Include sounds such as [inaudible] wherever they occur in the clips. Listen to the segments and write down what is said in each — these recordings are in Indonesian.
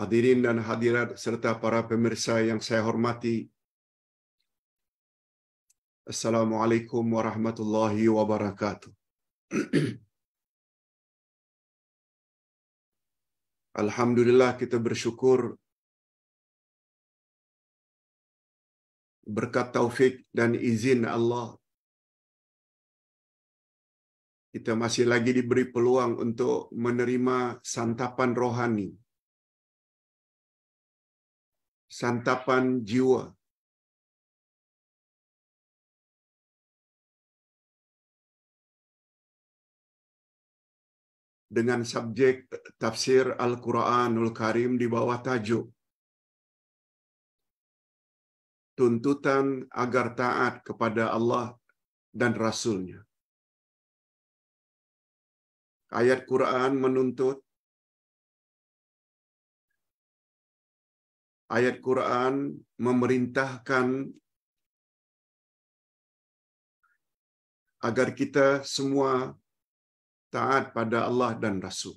hadirin dan hadirat serta para pemirsa yang saya hormati. Assalamualaikum warahmatullahi wabarakatuh. [clears throat] Alhamdulillah kita bersyukur berkat taufik dan izin Allah kita masih lagi diberi peluang untuk menerima santapan rohani santapan jiwa. Dengan subjek tafsir Al-Quranul Karim di bawah tajuk tuntutan agar taat kepada Allah dan Rasulnya. Ayat Quran menuntut ayat Quran memerintahkan agar kita semua taat pada Allah dan Rasul.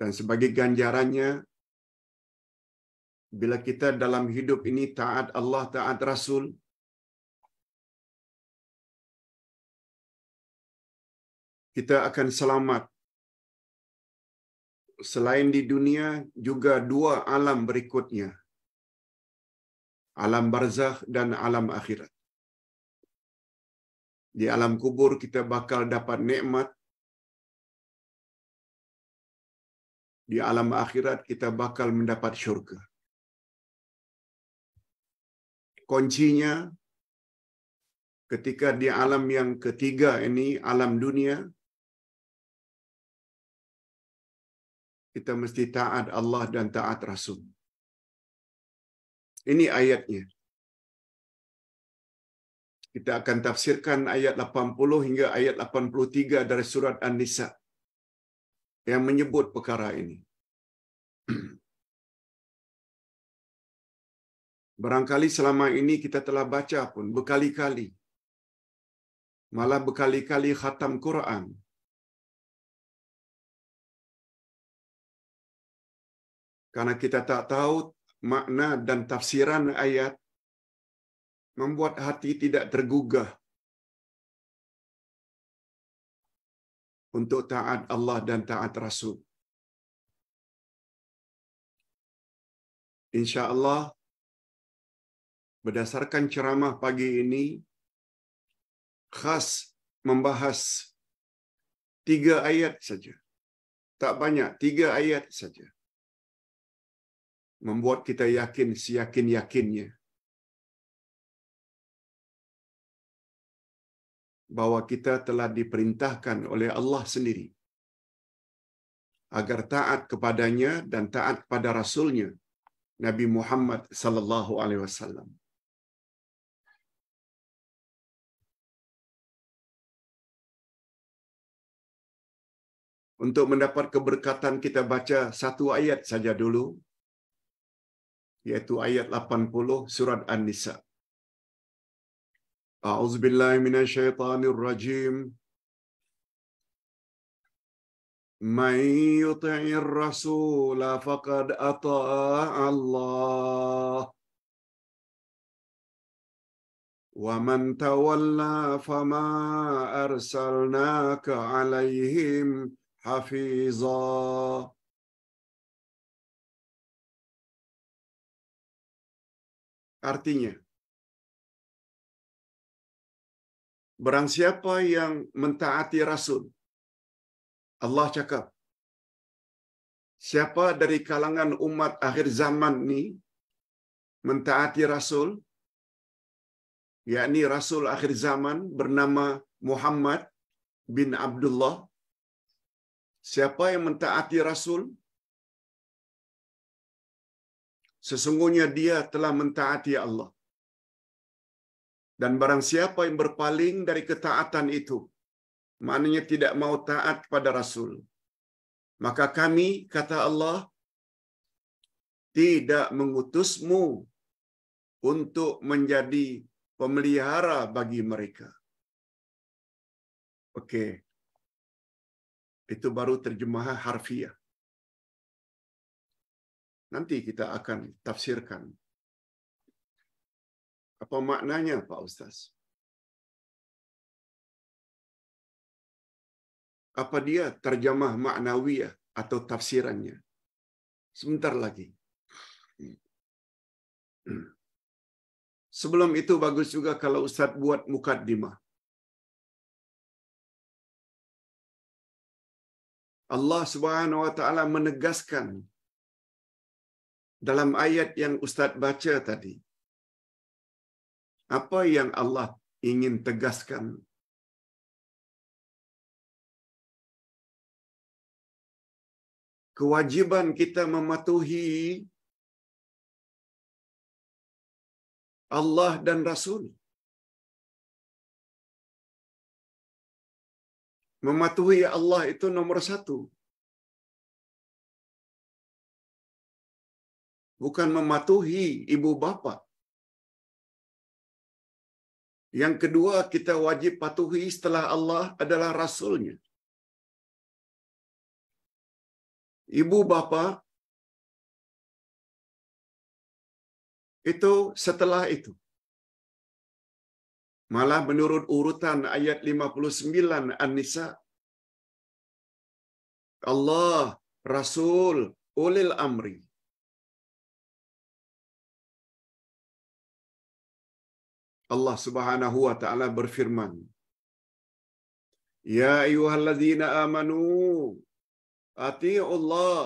Dan sebagai ganjarannya, bila kita dalam hidup ini taat Allah, taat Rasul, kita akan selamat selain di dunia juga dua alam berikutnya. Alam barzakh dan alam akhirat. Di alam kubur kita bakal dapat nikmat. Di alam akhirat kita bakal mendapat syurga. Kuncinya ketika di alam yang ketiga ini, alam dunia, kita mesti taat Allah dan taat Rasul. Ini ayatnya. Kita akan tafsirkan ayat 80 hingga ayat 83 dari surat An-Nisa yang menyebut perkara ini. [clears throat] Barangkali selama ini kita telah baca pun berkali-kali. Malah berkali-kali khatam Quran, karena kita tak tahu makna dan tafsiran ayat membuat hati tidak tergugah untuk taat Allah dan taat Rasul. Insya Allah, berdasarkan ceramah pagi ini, khas membahas tiga ayat saja. Tak banyak, tiga ayat saja. membuat kita yakin siyakin yakinnya bahwa kita telah diperintahkan oleh Allah sendiri agar taat kepadanya dan taat kepada rasulnya Nabi Muhammad sallallahu alaihi wasallam Untuk mendapat keberkatan kita baca satu ayat saja dulu yaitu ayat 80 surat An-Nisa. A'udzubillahi minasyaitonirrajim. Man yuti'ir rasul faqad ata'a Allah. Wa man tawalla fama arsalnaka 'alaihim hafizah. Artinya, barang siapa yang mentaati Rasul, Allah cakap, siapa dari kalangan umat akhir zaman ini mentaati Rasul, yakni Rasul akhir zaman bernama Muhammad bin Abdullah, siapa yang mentaati Rasul, Sesungguhnya dia telah mentaati Allah. Dan barang siapa yang berpaling dari ketaatan itu, maknanya tidak mau taat kepada Rasul, maka kami, kata Allah, tidak mengutusmu untuk menjadi pemelihara bagi mereka. Oke. Okay. Itu baru terjemahan harfiah. Nanti kita akan tafsirkan. Apa maknanya Pak Ustaz? Apa dia terjemah maknawiyah atau tafsirannya? Sebentar lagi. Sebelum itu bagus juga kalau Ustaz buat mukaddimah. Allah Subhanahu wa taala menegaskan dalam ayat yang Ustaz baca tadi. Apa yang Allah ingin tegaskan? Kewajiban kita mematuhi Allah dan Rasul. Mematuhi Allah itu nomor satu. bukan mematuhi ibu bapa. Yang kedua kita wajib patuhi setelah Allah adalah Rasulnya. Ibu bapa itu setelah itu. Malah menurut urutan ayat 59 An-Nisa, Allah, Rasul, Ulil Amri. Allah Subhanahu wa taala berfirman Ya ayyuhalladzina amanu Allah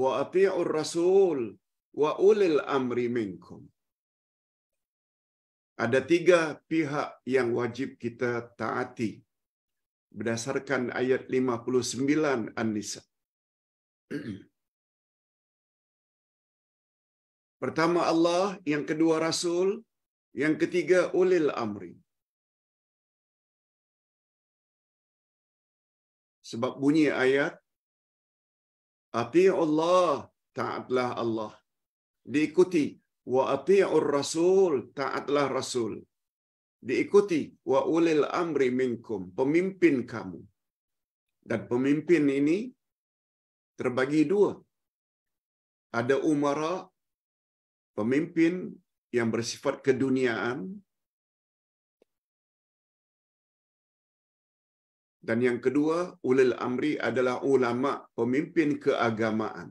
wa atii'ur rasul wa ulil amri minkum Ada tiga pihak yang wajib kita taati berdasarkan ayat 59 An-Nisa [clears throat] Pertama Allah, yang kedua Rasul, Yang ketiga ulil amri. Sebab bunyi ayat Ati'u Allah, taatlah Allah. Diikuti wa ati'ur rasul, taatlah rasul. Diikuti wa ulil amri minkum, pemimpin kamu. Dan pemimpin ini terbagi dua. Ada umara, pemimpin yang bersifat keduniaan, dan yang kedua, ulil amri adalah ulama, pemimpin keagamaan.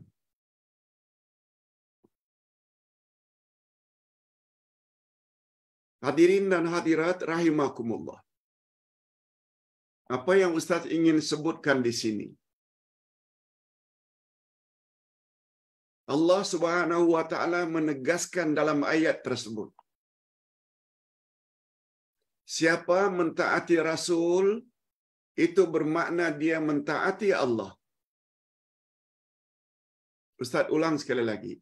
Hadirin dan hadirat rahimakumullah. Apa yang Ustaz ingin sebutkan di sini? Allah Subhanahu wa taala menegaskan dalam ayat tersebut. Siapa mentaati rasul itu bermakna dia mentaati Allah. Ustaz ulang sekali lagi.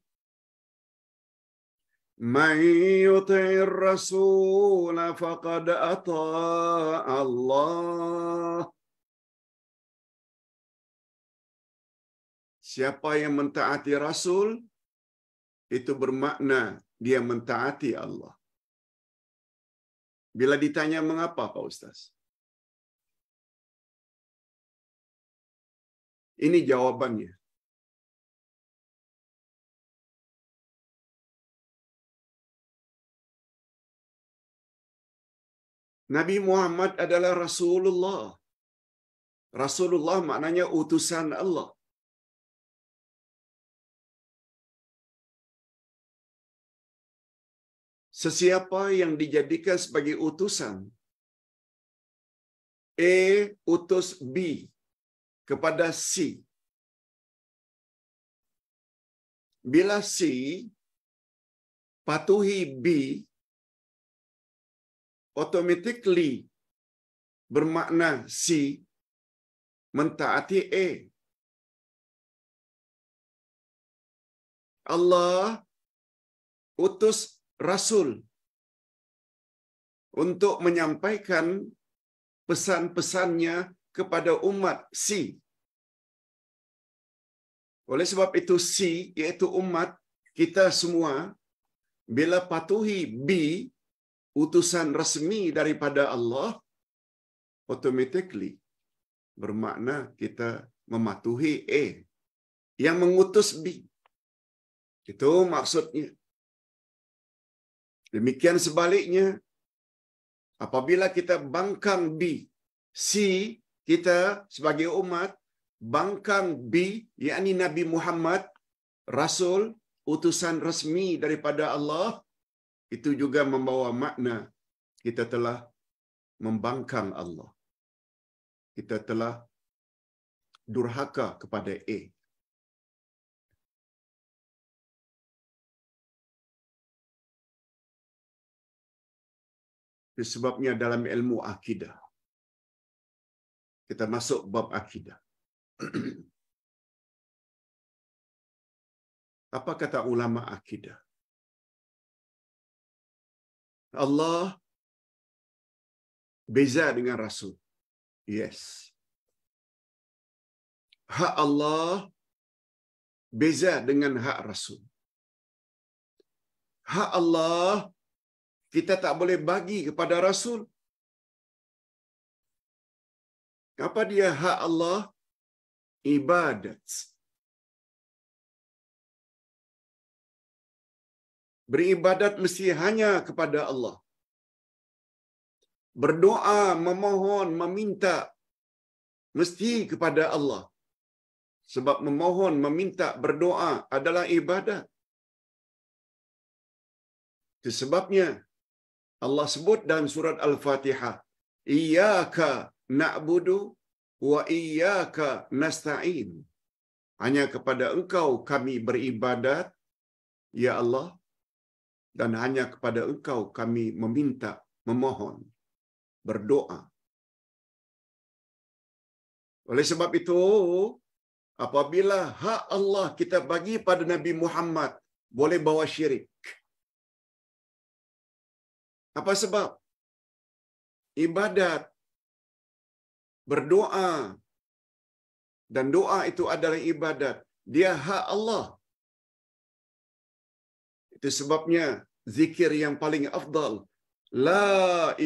Man yuti'ir rasul faqad ata Allah. Siapa yang mentaati Rasul, itu bermakna dia mentaati Allah. Bila ditanya mengapa Pak Ustaz? Ini jawabannya. Nabi Muhammad adalah Rasulullah. Rasulullah maknanya utusan Allah. Sesiapa yang dijadikan sebagai utusan, A utus B kepada C. Bila C patuhi B, automatically bermakna C mentaati A. Allah utus rasul untuk menyampaikan pesan-pesannya kepada umat si. Oleh sebab itu si yaitu umat kita semua bila patuhi b utusan resmi daripada Allah automatically bermakna kita mematuhi e yang mengutus b Itu maksudnya. Demikian sebaliknya, apabila kita bangkang B, C, kita sebagai umat, bangkang B, yakni Nabi Muhammad, Rasul, utusan resmi daripada Allah, itu juga membawa makna kita telah membangkang Allah. Kita telah durhaka kepada A. Sebabnya dalam ilmu akidah. Kita masuk bab akidah. [clears throat] Apa kata ulama akidah? Allah beza dengan rasul. Yes. Hak Allah beza dengan hak rasul. Hak Allah Kita tak boleh bagi kepada Rasul. Apa dia hak Allah? Ibadat. Beribadat mesti hanya kepada Allah. Berdoa, memohon, meminta mesti kepada Allah. Sebab memohon, meminta, berdoa adalah ibadat. Itu sebabnya Allah sebut dalam surat Al-Fatihah, Iyaka na'budu wa iyaka nasta'in." Hanya kepada Engkau kami beribadat, ya Allah, dan hanya kepada Engkau kami meminta, memohon, berdoa. Oleh sebab itu, apabila hak Allah kita bagi pada Nabi Muhammad, boleh bawa syirik. Apa sebab? Ibadat, berdoa, dan doa itu adalah ibadat. Dia hak Allah. Itu sebabnya zikir yang paling afdal. La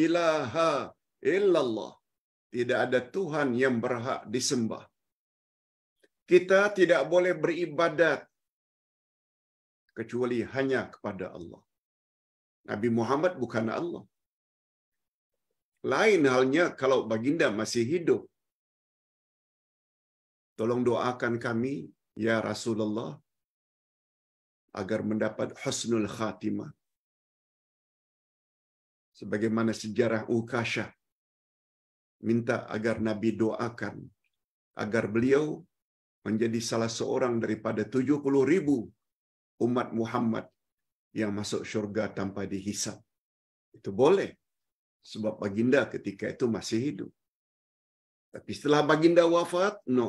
ilaha illallah. Tidak ada Tuhan yang berhak disembah. Kita tidak boleh beribadat kecuali hanya kepada Allah. Nabi Muhammad bukan Allah. Lain halnya kalau baginda masih hidup. Tolong doakan kami, ya Rasulullah, agar mendapat husnul khatimah. Sebagaimana sejarah Ukasha minta agar Nabi doakan agar beliau menjadi salah seorang daripada 70 ribu umat Muhammad yang masuk syurga tanpa dihisap. Itu boleh. Sebab baginda ketika itu masih hidup. Tapi setelah baginda wafat, no.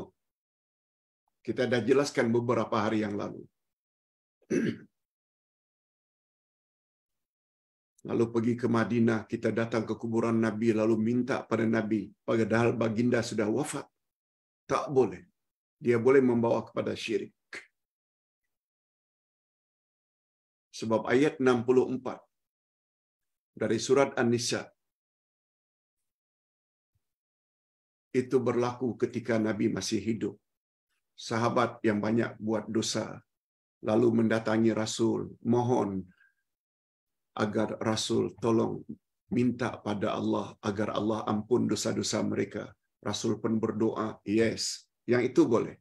Kita dah jelaskan beberapa hari yang lalu. [clears throat] lalu pergi ke Madinah, kita datang ke kuburan Nabi, lalu minta pada Nabi, padahal baginda sudah wafat. Tak boleh. Dia boleh membawa kepada syirik. Sebab ayat 64 dari surat An-Nisa itu berlaku ketika Nabi masih hidup. Sahabat yang banyak buat dosa lalu mendatangi Rasul, mohon agar Rasul tolong minta pada Allah agar Allah ampun dosa-dosa mereka. Rasul pun berdoa, yes, yang itu boleh.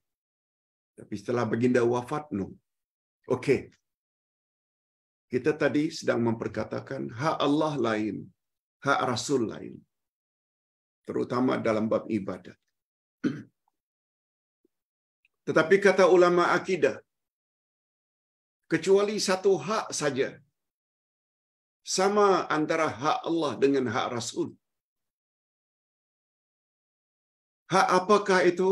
Tapi setelah baginda wafat, no. oke. Kita tadi sedang memperkatakan hak Allah lain, hak Rasul lain. Terutama dalam bab ibadat. [clears throat] Tetapi kata ulama akidah, kecuali satu hak saja, sama antara hak Allah dengan hak Rasul. Hak apakah itu?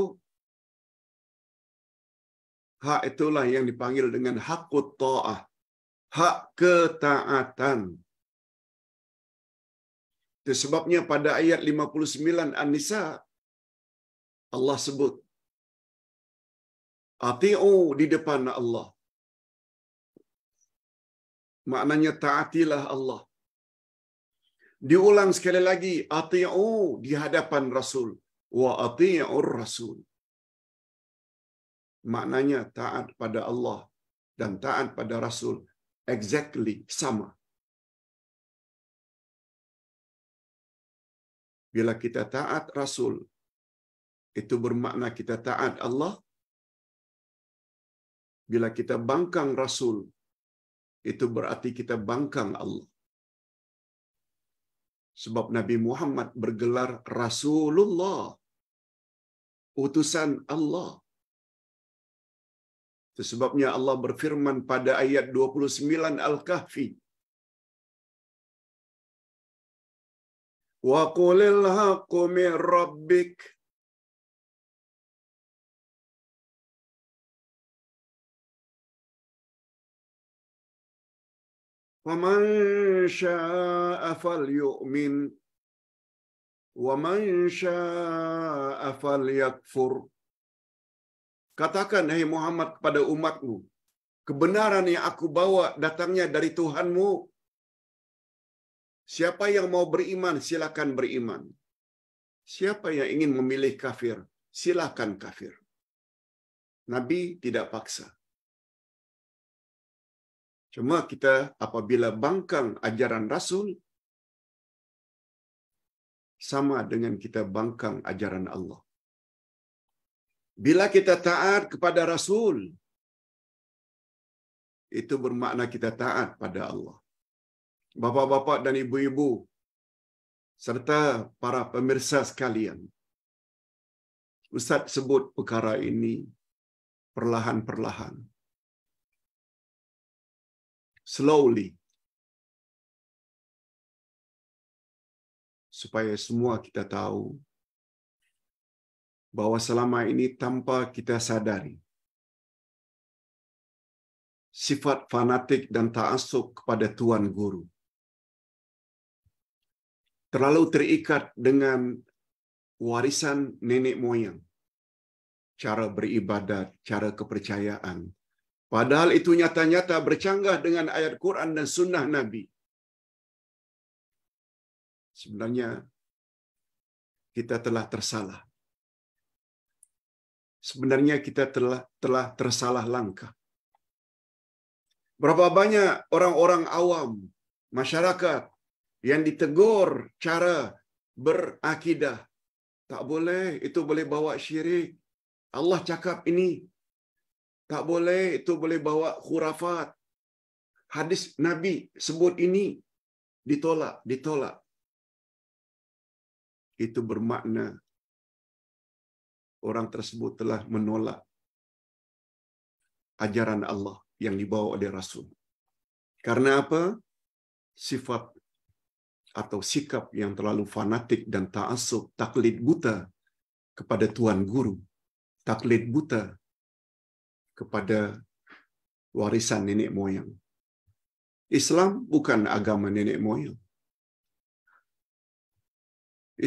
Hak itulah yang dipanggil dengan hakut ta'ah hak ketaatan. Itu sebabnya pada ayat 59 An-Nisa Allah sebut Ati'u di depan Allah. Maknanya taatilah Allah. Diulang sekali lagi, ati'u di hadapan Rasul. Wa ati'ur Rasul. Maknanya taat pada Allah dan taat pada Rasul exactly sama. Bila kita taat Rasul, itu bermakna kita taat Allah. Bila kita bangkang Rasul, itu berarti kita bangkang Allah. Sebab Nabi Muhammad bergelar Rasulullah, utusan Allah. Sebabnya Allah berfirman pada ayat 29 Al-Kahfi. Wa qulil haqqu min rabbik ومن Wa فليؤمن ومن شاء فليكفر Katakan, hai Muhammad kepada umatmu, kebenaran yang aku bawa datangnya dari Tuhanmu. Siapa yang mau beriman, silakan beriman. Siapa yang ingin memilih kafir, silakan kafir. Nabi tidak paksa. Cuma kita apabila bangkang ajaran Rasul, sama dengan kita bangkang ajaran Allah. Bila kita taat kepada Rasul, itu bermakna kita taat pada Allah. Bapak-bapak dan ibu-ibu, serta para pemirsa sekalian, Ustaz sebut perkara ini perlahan-perlahan. Slowly. Supaya semua kita tahu bahwa selama ini tanpa kita sadari sifat fanatik dan taasuk kepada Tuan Guru. Terlalu terikat dengan warisan nenek moyang, cara beribadat, cara kepercayaan. Padahal itu nyata-nyata bercanggah dengan ayat Quran dan sunnah Nabi. Sebenarnya kita telah tersalah sebenarnya kita telah telah tersalah langkah. Berapa banyak orang-orang awam, masyarakat yang ditegur cara berakidah. Tak boleh, itu boleh bawa syirik. Allah cakap ini. Tak boleh, itu boleh bawa khurafat. Hadis Nabi sebut ini. Ditolak, ditolak. Itu bermakna orang tersebut telah menolak ajaran Allah yang dibawa oleh Rasul. Karena apa? Sifat atau sikap yang terlalu fanatik dan ta'asub, taklid buta kepada Tuan Guru, taklid buta kepada warisan nenek moyang. Islam bukan agama nenek moyang.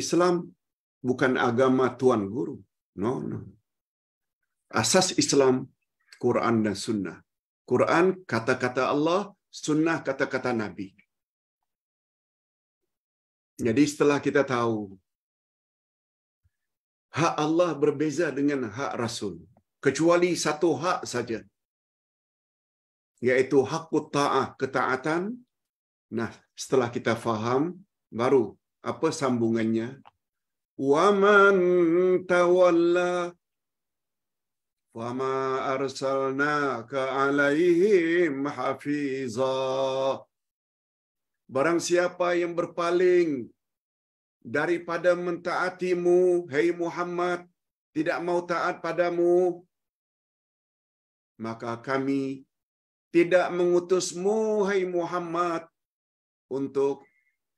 Islam bukan agama Tuan Guru. No, no. Asas Islam, Quran dan Sunnah. Quran kata-kata Allah, Sunnah kata-kata Nabi. Jadi setelah kita tahu hak Allah berbeza dengan hak Rasul, kecuali satu hak saja, yaitu hak ta'ah, ketaatan. Nah, setelah kita faham, baru apa sambungannya ومن تولى وما أرسلناك عليهم حفيظا Barang siapa yang berpaling daripada mentaatimu, hei Muhammad, tidak mau taat padamu, maka kami tidak mengutusmu, hai Muhammad, untuk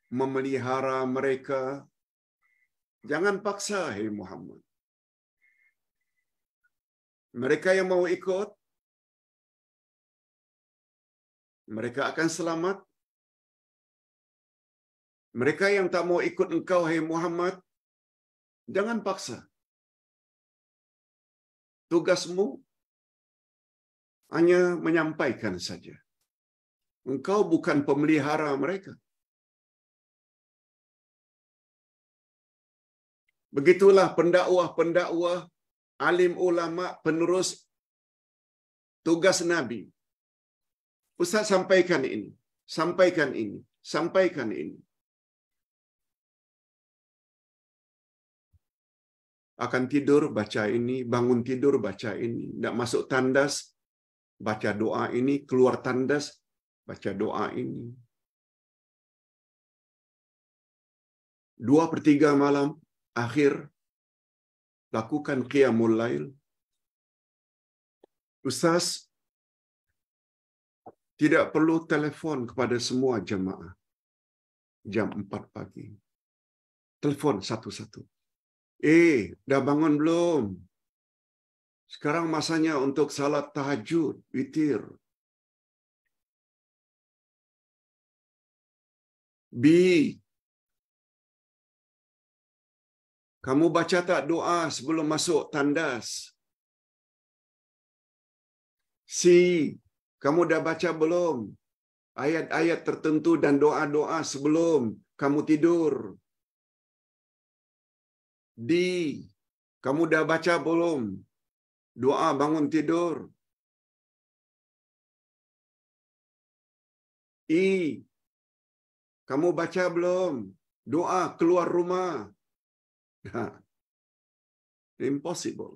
memelihara mereka Jangan paksa, Hey Muhammad. Mereka yang mau ikut, mereka akan selamat. Mereka yang tak mau ikut engkau, Hey Muhammad, jangan paksa. Tugasmu hanya menyampaikan saja. Engkau bukan pemelihara mereka. Begitulah pendakwah-pendakwah, alim ulama, penerus tugas Nabi. Ustaz sampaikan ini, sampaikan ini, sampaikan ini. Akan tidur baca ini, bangun tidur baca ini, tidak masuk tandas baca doa ini, keluar tandas baca doa ini. Dua per tiga malam akhir, lakukan qiyamul lail. Ustaz, tidak perlu telepon kepada semua jemaah jam 4 pagi. Telepon satu-satu. Eh, dah bangun belum? Sekarang masanya untuk salat tahajud, witir. Be Kamu baca tak doa sebelum masuk tandas? Si, kamu dah baca belum? Ayat-ayat tertentu dan doa-doa sebelum kamu tidur. Di, kamu dah baca belum? Doa bangun tidur. I, kamu baca belum? Doa keluar rumah. Nah, impossible.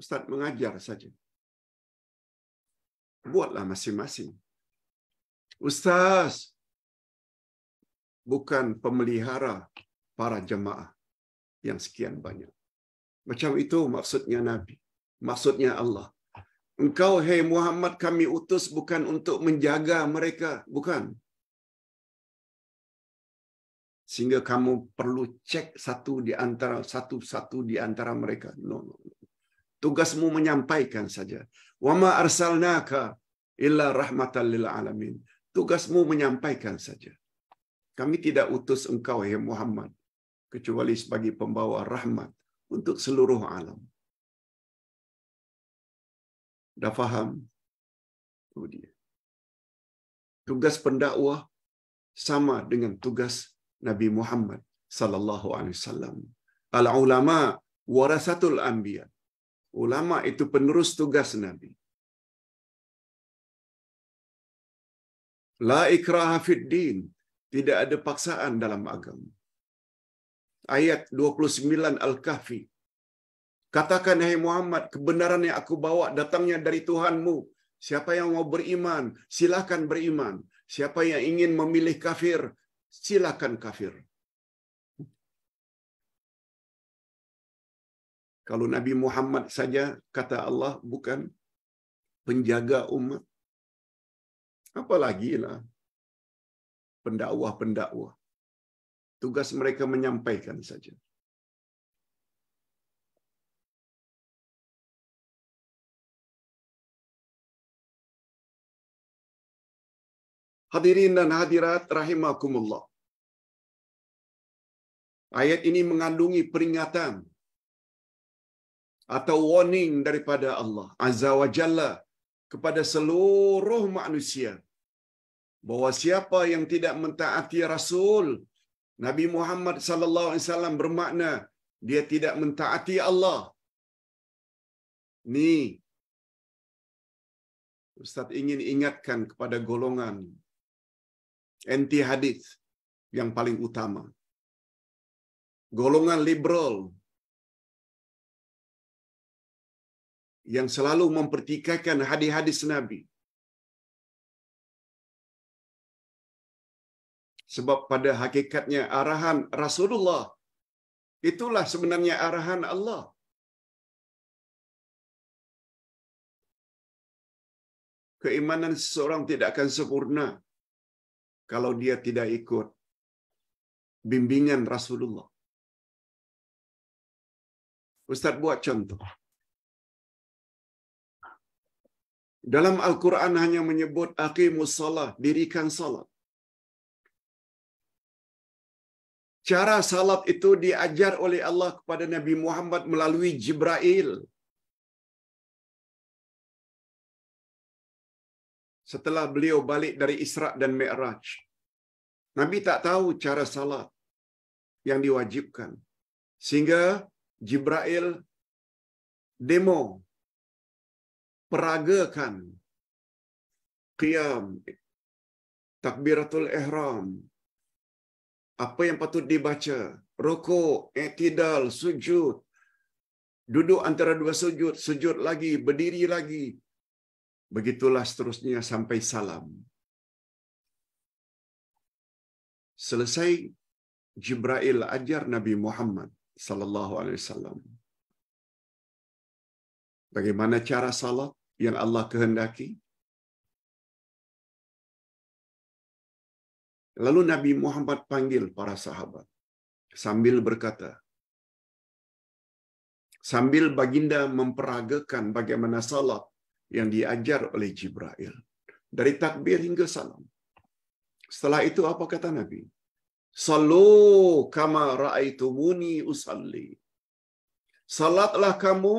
Ustaz mengajar saja. Buatlah masing-masing. Ustaz bukan pemelihara para jemaah yang sekian banyak. Macam itu maksudnya Nabi. Maksudnya Allah. Engkau, hei Muhammad, kami utus bukan untuk menjaga mereka. Bukan sehingga kamu perlu cek satu di antara satu-satu di antara mereka. No, no, no. Tugasmu menyampaikan saja. wa ma arsalnaka illa rahmatan lil alamin. Tugasmu menyampaikan saja. Kami tidak utus engkau ya Muhammad kecuali sebagai pembawa rahmat untuk seluruh alam. Dah faham? Itu dia. Tugas pendakwah sama dengan tugas Nabi Muhammad sallallahu alaihi wasallam. Al ulama warasatul anbiya. Ulama itu penerus tugas Nabi. La ikraha fid din. Tidak ada paksaan dalam agama. Ayat 29 Al-Kahfi. Katakan, hai hey Muhammad, kebenaran yang aku bawa datangnya dari Tuhanmu. Siapa yang mau beriman, silakan beriman. Siapa yang ingin memilih kafir, silakan kafir. Kalau Nabi Muhammad saja kata Allah bukan penjaga umat. Apalagi lah pendakwah-pendakwah. Tugas mereka menyampaikan saja. Hadirin dan hadirat rahimakumullah. Ayat ini mengandungi peringatan atau warning daripada Allah Azza wa Jalla kepada seluruh manusia bahwa siapa yang tidak mentaati Rasul Nabi Muhammad sallallahu alaihi wasallam bermakna dia tidak mentaati Allah. Ni Ustaz ingin ingatkan kepada golongan anti hadis yang paling utama. Golongan liberal yang selalu mempertikaikan hadis-hadis Nabi. Sebab pada hakikatnya arahan Rasulullah itulah sebenarnya arahan Allah. Keimanan seseorang tidak akan sempurna kalau dia tidak ikut bimbingan Rasulullah. Ustaz buat contoh. Dalam Al-Quran hanya menyebut aqimus salah, dirikan salat. Cara salat itu diajar oleh Allah kepada Nabi Muhammad melalui Jibril. setelah beliau balik dari Isra dan Mi'raj. Nabi tak tahu cara salat yang diwajibkan. Sehingga Jibril demo peragakan qiyam takbiratul ihram apa yang patut dibaca rukuk i'tidal sujud duduk antara dua sujud sujud lagi berdiri lagi Begitulah seterusnya sampai salam. Selesai Jibril ajar Nabi Muhammad sallallahu alaihi wasallam. Bagaimana cara salat yang Allah kehendaki? Lalu Nabi Muhammad panggil para sahabat sambil berkata, sambil baginda memperagakan bagaimana salat yang diajar oleh Jibril. Dari takbir hingga salam. Setelah itu apa kata Nabi? Salu kama ra'aitumuni usalli. Salatlah kamu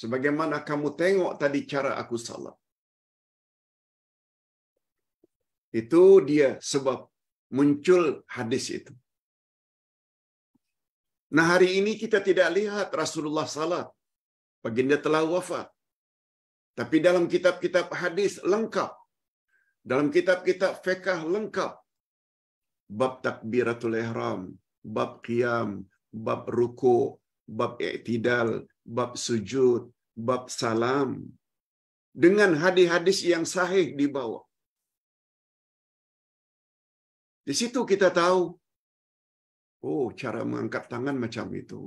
sebagaimana kamu tengok tadi cara aku salat. Itu dia sebab muncul hadis itu. Nah hari ini kita tidak lihat Rasulullah salat. Baginda telah wafat. Tapi dalam kitab-kitab hadis lengkap. Dalam kitab-kitab fikah lengkap. Bab takbiratul ihram, bab qiyam, bab ruku, bab i'tidal, bab sujud, bab salam. Dengan hadis-hadis yang sahih di bawah. Di situ kita tahu, oh cara mengangkat tangan macam itu.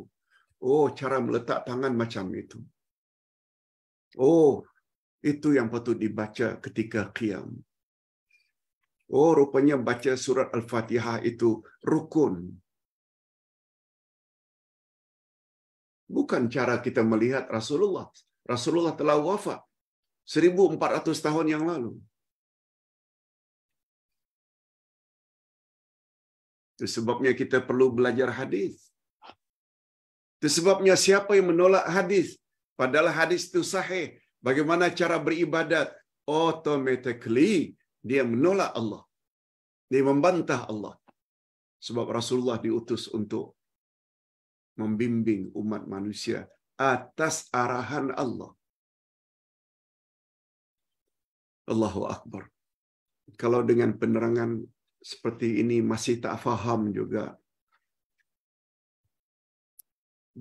Oh cara meletak tangan macam itu. Oh itu yang patut dibaca ketika qiyam. Oh, rupanya baca surat Al-Fatihah itu rukun. Bukan cara kita melihat Rasulullah. Rasulullah telah wafat 1400 tahun yang lalu. Itu sebabnya kita perlu belajar hadis. Itu sebabnya siapa yang menolak hadis, padahal hadis itu sahih, Bagaimana cara beribadat? Automatically dia menolak Allah. Dia membantah Allah. Sebab Rasulullah diutus untuk membimbing umat manusia atas arahan Allah. Allahu Akbar. Kalau dengan penerangan seperti ini masih tak faham juga.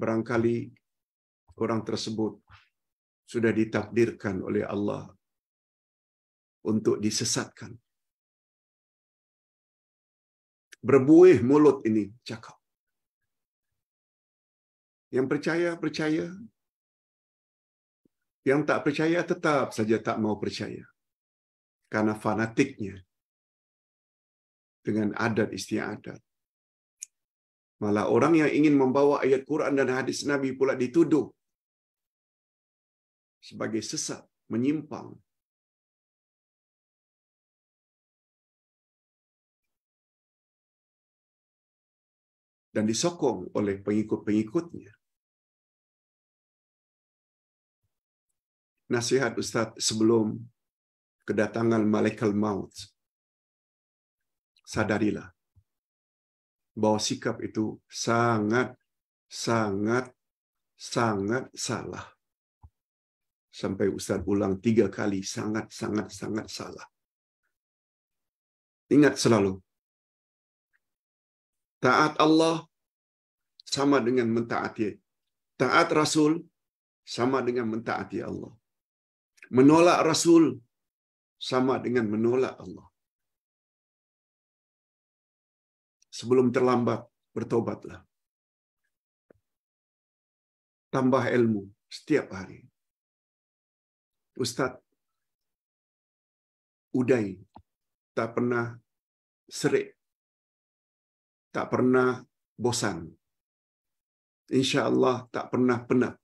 Barangkali orang tersebut sudah ditakdirkan oleh Allah untuk disesatkan. Berbuih mulut ini cakap. Yang percaya, percaya. Yang tak percaya, tetap saja tak mau percaya. Karena fanatiknya dengan adat istiadat. Malah orang yang ingin membawa ayat Quran dan hadis Nabi pula dituduh sebagai sesat, menyimpang. Dan disokong oleh pengikut-pengikutnya. Nasihat Ustadz sebelum kedatangan malaikat maut. Sadarilah bahwa sikap itu sangat, sangat, sangat salah sampai Ustaz ulang tiga kali sangat-sangat-sangat salah. Ingat selalu, taat Allah sama dengan mentaati. Taat Rasul sama dengan mentaati Allah. Menolak Rasul sama dengan menolak Allah. Sebelum terlambat, bertobatlah. Tambah ilmu setiap hari. Ustadz Uday tak pernah serik, tak pernah bosan. Insya Allah tak pernah penat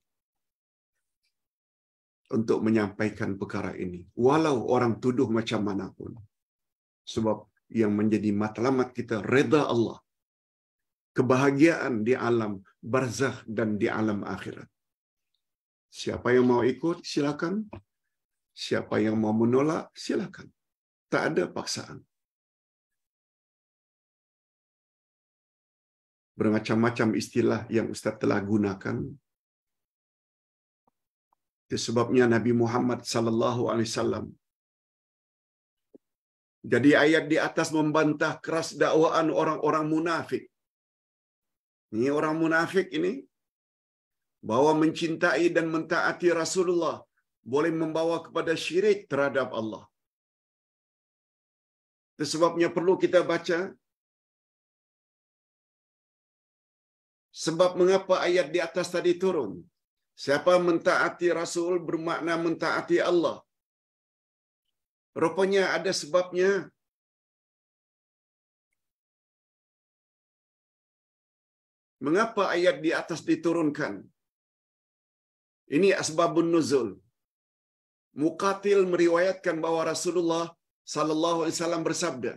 untuk menyampaikan perkara ini. Walau orang tuduh macam mana pun. Sebab yang menjadi matlamat kita, reda Allah. Kebahagiaan di alam barzakh dan di alam akhirat. Siapa yang mau ikut, silakan. Siapa yang mau menolak, silakan. Tak ada paksaan. Bermacam-macam istilah yang Ustaz telah gunakan. Itu sebabnya Nabi Muhammad sallallahu alaihi wasallam jadi ayat di atas membantah keras dakwaan orang-orang munafik. Ini orang munafik ini bahwa mencintai dan mentaati Rasulullah boleh membawa kepada syirik terhadap Allah. Sebabnya perlu kita baca sebab mengapa ayat di atas tadi turun. Siapa mentaati Rasul bermakna mentaati Allah. Rupanya ada sebabnya Mengapa ayat di atas diturunkan? Ini asbabun nuzul. Muqatil meriwayatkan bahwa Rasulullah sallallahu alaihi wasallam bersabda.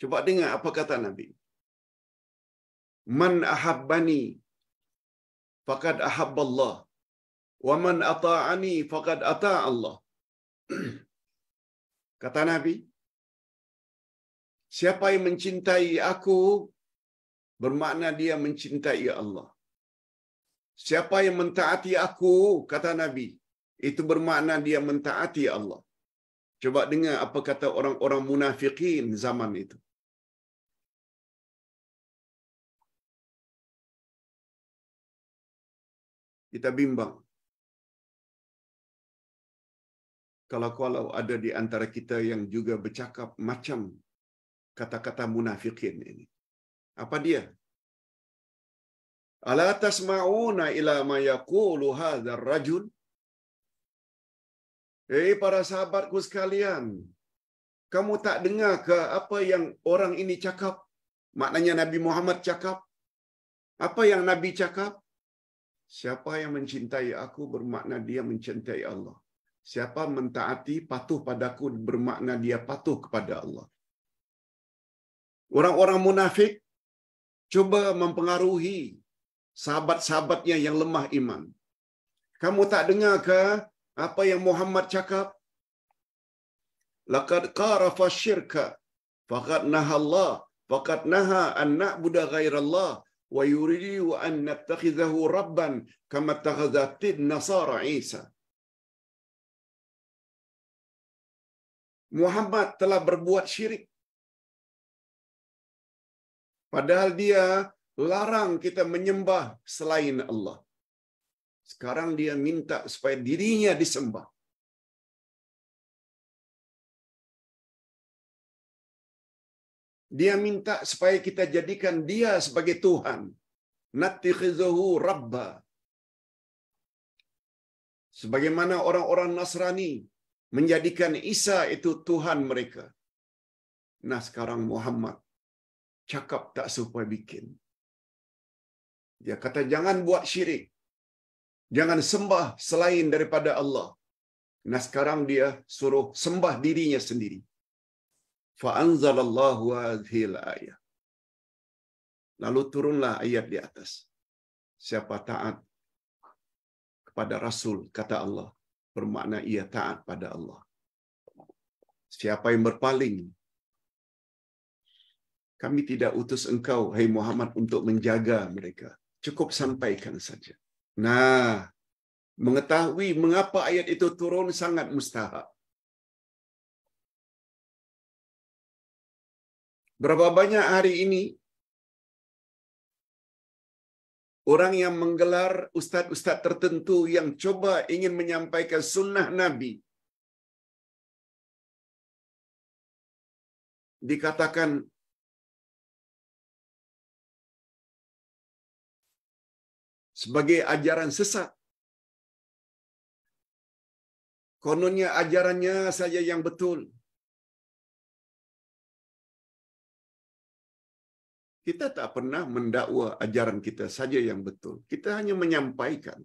Coba dengar apa kata Nabi. Man ahabbani faqad Allah wa man ata'ani faqad ata' Allah. [clears throat] Kata Nabi, siapa yang mencintai aku bermakna dia mencintai Allah. Siapa yang mentaati aku, kata Nabi, itu bermakna dia mentaati Allah. Coba dengar apa kata orang-orang munafikin zaman itu. Kita bimbang. Kalau-kalau ada di antara kita yang juga bercakap macam kata-kata munafikin ini. Apa dia? Ala tasma'una ila ma yaqulu Eh para sahabatku sekalian, kamu tak dengar ke apa yang orang ini cakap? Maknanya Nabi Muhammad cakap. Apa yang Nabi cakap? Siapa yang mencintai aku bermakna dia mencintai Allah. Siapa mentaati patuh padaku bermakna dia patuh kepada Allah. Orang-orang munafik cuba mempengaruhi sahabat-sahabatnya yang lemah iman. Kamu tak dengar ke apa yang Muhammad cakap laqad qarafa syirka faqad naha Allah faqad naha an na'buda ghairallah wa yuridu an nattakhidhahu rabban kama takhadhat nasara Isa Muhammad telah berbuat syirik padahal dia larang kita menyembah selain Allah Sekarang dia minta supaya dirinya disembah. Dia minta supaya kita jadikan dia sebagai Tuhan. Nattikhizuhu Rabba. Sebagaimana orang-orang Nasrani menjadikan Isa itu Tuhan mereka. Nah sekarang Muhammad cakap tak supaya bikin. Dia kata jangan buat syirik. Jangan sembah selain daripada Allah. Nah sekarang dia suruh sembah dirinya sendiri. Fa'anzalallahu hadhil ayat. Lalu turunlah ayat di atas. Siapa taat kepada Rasul, kata Allah. Bermakna ia taat pada Allah. Siapa yang berpaling kami tidak utus engkau, hai Muhammad, untuk menjaga mereka. Cukup sampaikan saja. Nah, mengetahui mengapa ayat itu turun sangat mustahak. Berapa banyak hari ini orang yang menggelar ustaz-ustaz tertentu yang coba ingin menyampaikan sunnah Nabi dikatakan sebagai ajaran sesat. Kononnya ajarannya saja yang betul. Kita tak pernah mendakwa ajaran kita saja yang betul. Kita hanya menyampaikan.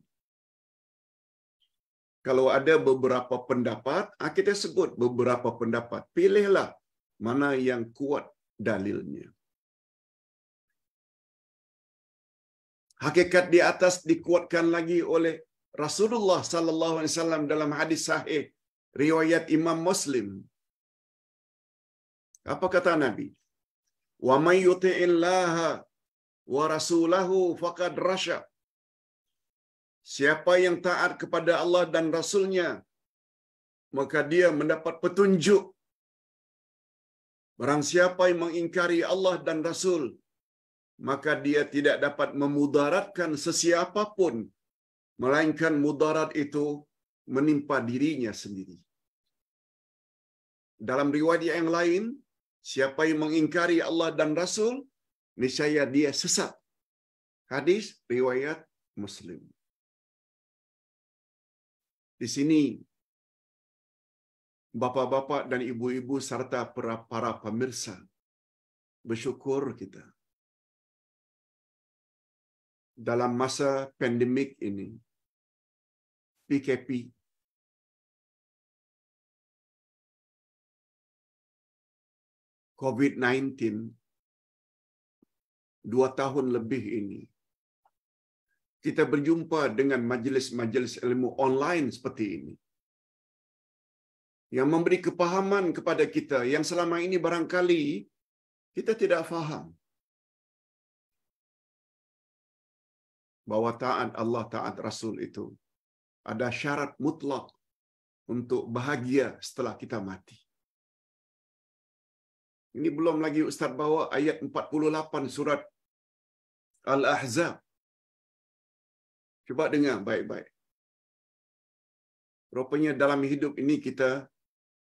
Kalau ada beberapa pendapat, ah, kita sebut beberapa pendapat. Pilihlah mana yang kuat dalilnya. Hakikat di atas dikuatkan lagi oleh Rasulullah sallallahu alaihi wasallam dalam hadis sahih riwayat Imam Muslim. Apa kata Nabi? Wa may yuti'illaha wa rasulahu faqad Siapa yang taat kepada Allah dan Rasulnya, maka dia mendapat petunjuk. Barang siapa yang mengingkari Allah dan Rasul, maka dia tidak dapat memudaratkan sesiapa pun, melainkan mudarat itu menimpa dirinya sendiri. Dalam riwayat yang lain, siapa yang mengingkari Allah dan Rasul, niscaya dia sesat. Hadis riwayat Muslim. Di sini bapak-bapak dan ibu-ibu serta para, para pemirsa bersyukur kita dalam masa pandemik ini, PKP. COVID-19 dua tahun lebih ini. Kita berjumpa dengan majlis-majlis ilmu online seperti ini. Yang memberi kepahaman kepada kita yang selama ini barangkali kita tidak faham. bahwa taat Allah, taat Rasul itu ada syarat mutlak untuk bahagia setelah kita mati. Ini belum lagi Ustaz bawa ayat 48 surat Al-Ahzab. Cuba dengar baik-baik. Rupanya dalam hidup ini kita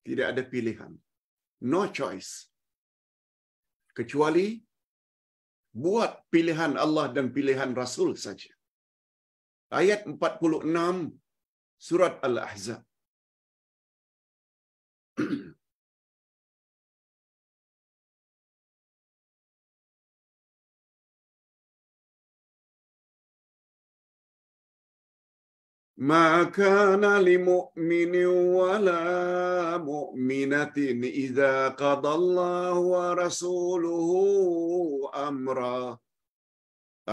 tidak ada pilihan. No choice. Kecuali buat pilihan Allah dan pilihan Rasul saja. ayat 46 surat Al-Ahzab. ما كان لمؤمن ولا مؤمنة إذا قضى الله ورسوله أمرا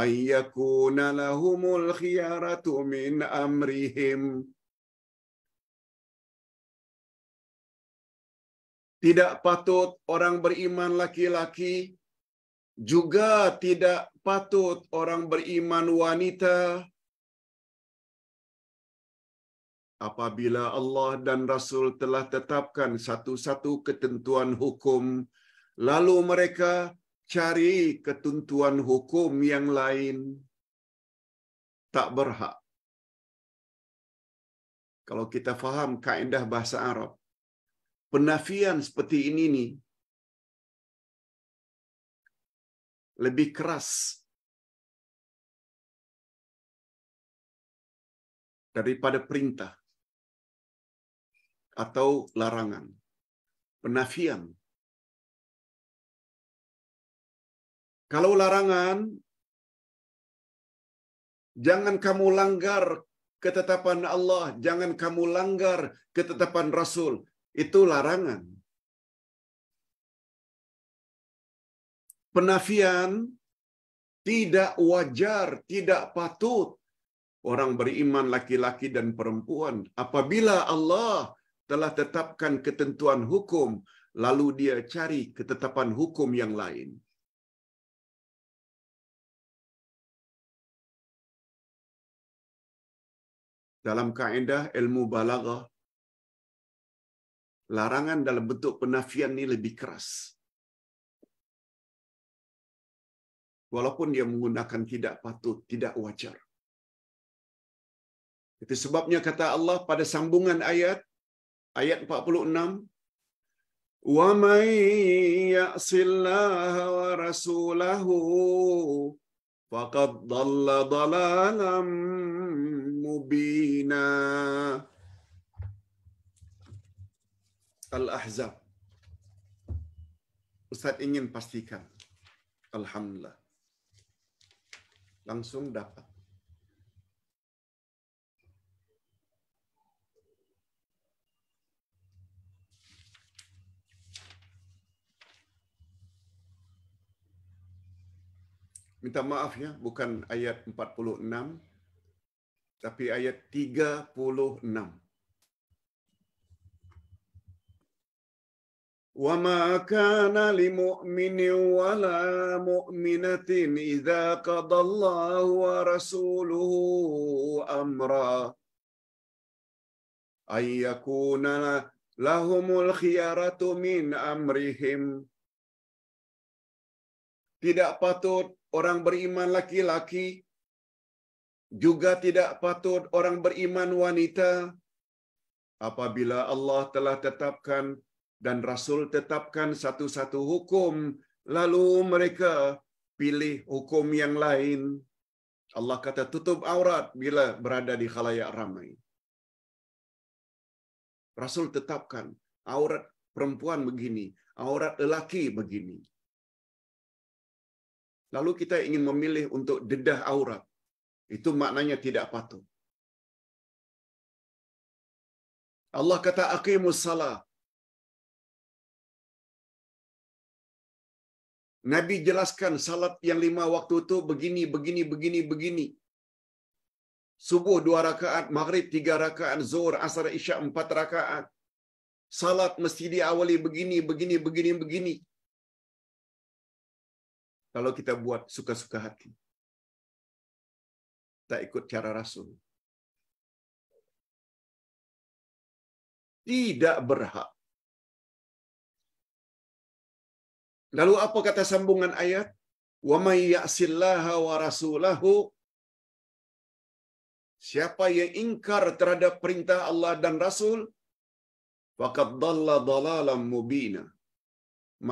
ayyakuna lahumul khiyaratu min amrihim. Tidak patut orang beriman laki-laki, juga tidak patut orang beriman wanita. Apabila Allah dan Rasul telah tetapkan satu-satu ketentuan hukum, lalu mereka cari ketentuan hukum yang lain tak berhak. Kalau kita faham kaedah bahasa Arab, penafian seperti ini nih lebih keras daripada perintah atau larangan. Penafian Kalau larangan, jangan kamu langgar ketetapan Allah, jangan kamu langgar ketetapan Rasul. Itu larangan. Penafian tidak wajar, tidak patut orang beriman laki-laki dan perempuan. Apabila Allah telah tetapkan ketentuan hukum, lalu dia cari ketetapan hukum yang lain. dalam kaidah ilmu balaghah larangan dalam bentuk penafian ini lebih keras. Walaupun dia menggunakan tidak patut, tidak wajar. Itu sebabnya kata Allah pada sambungan ayat ayat 46 وَمَنْ يَعْصِ اللَّهَ وَرَسُولَهُ faqad dhalla dhalalan mubina Al-Ahzab Ustaz ingin pastikan Alhamdulillah langsung dapat minta maaf ya, bukan ayat 46, tapi ayat 36. وَمَا كَانَ لِمُؤْمِنٍ وَلَا مُؤْمِنَةٍ إِذَا قَضَى اللَّهُ وَرَسُولُهُ أَمْرًا أَنْ يَكُونَ لَهُمُ الْخِيَرَةُ مِنْ أَمْرِهِمْ Tidak patut orang beriman laki-laki juga tidak patut orang beriman wanita apabila Allah telah tetapkan dan Rasul tetapkan satu-satu hukum lalu mereka pilih hukum yang lain Allah kata tutup aurat bila berada di khalayak ramai Rasul tetapkan aurat perempuan begini, aurat lelaki begini lalu kita ingin memilih untuk dedah aurat, itu maknanya tidak patuh. Allah kata aqimus salah. Nabi jelaskan salat yang lima waktu itu begini, begini, begini, begini. Subuh dua rakaat, maghrib tiga rakaat, zuhur, asar, isya empat rakaat. Salat mesti diawali begini, begini, begini, begini kalau kita buat suka-suka hati. tak ikut cara Rasul. Tidak berhak. Lalu apa kata sambungan ayat? Wa may ya'sillaha wa rasulahu Siapa yang ingkar terhadap perintah Allah dan Rasul,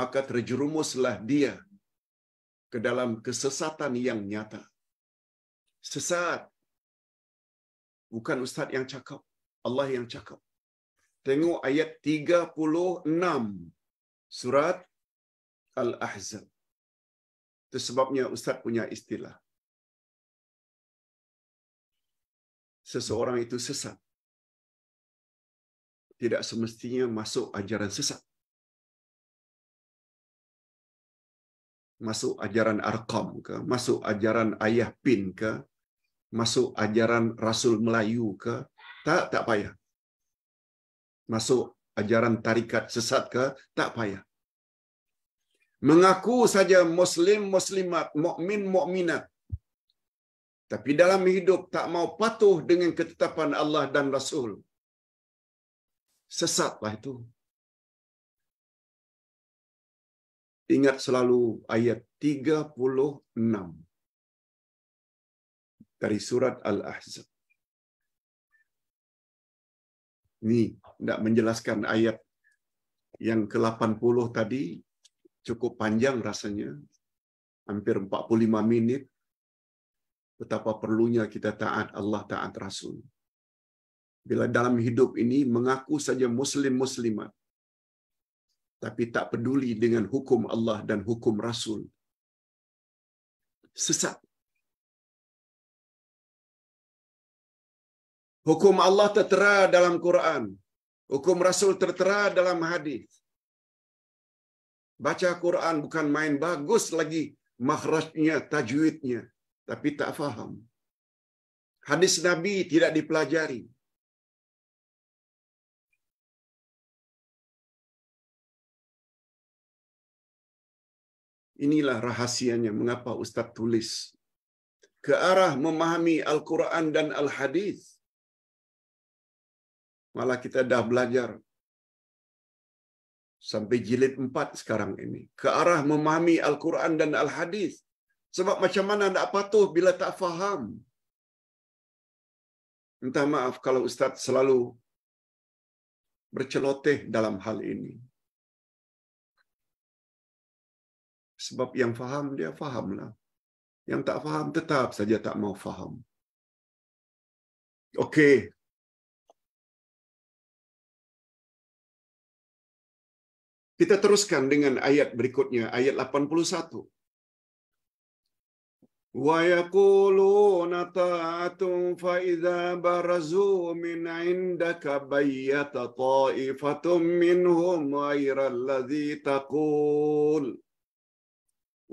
Maka terjerumuslah dia ke dalam kesesatan yang nyata. Sesat. Bukan ustaz yang cakap, Allah yang cakap. Tengok ayat 36 surat Al-Ahzab. Itu sebabnya ustaz punya istilah. Seseorang itu sesat. Tidak semestinya masuk ajaran sesat. masuk ajaran Arkom ke, masuk ajaran Ayah Pin ke, masuk ajaran Rasul Melayu ke, tak tak payah. Masuk ajaran tarikat sesat ke, tak payah. Mengaku saja Muslim Muslimat, mukmin mukminat. Tapi dalam hidup tak mau patuh dengan ketetapan Allah dan Rasul. Sesatlah itu. Ingat selalu ayat 36 dari surat Al-Ahzab. Ini tidak menjelaskan ayat yang ke-80 tadi, cukup panjang rasanya, hampir 45 menit, betapa perlunya kita taat Allah, taat Rasul. Bila dalam hidup ini mengaku saja muslim-muslimat, tapi tak peduli dengan hukum Allah dan hukum Rasul. Sesat. Hukum Allah tertera dalam Quran. Hukum Rasul tertera dalam hadis. Baca Quran bukan main bagus lagi makhrajnya, tajwidnya, tapi tak faham. Hadis Nabi tidak dipelajari. Inilah rahasianya mengapa Ustadz tulis ke arah memahami Al-Quran dan Al-Hadis. Malah kita dah belajar sampai jilid empat sekarang ini. Ke arah memahami Al-Quran dan Al-Hadis. Sebab macam mana nak patuh bila tak faham. Entah maaf kalau Ustaz selalu berceloteh dalam hal ini. Sebab yang faham, dia fahamlah. Yang tak faham, tetap saja tak mau faham. Okey. Kita teruskan dengan ayat berikutnya, ayat 81. ويقولون طاعة فإذا برزوا من عندك بيت طائفة منهم غير الذي تقول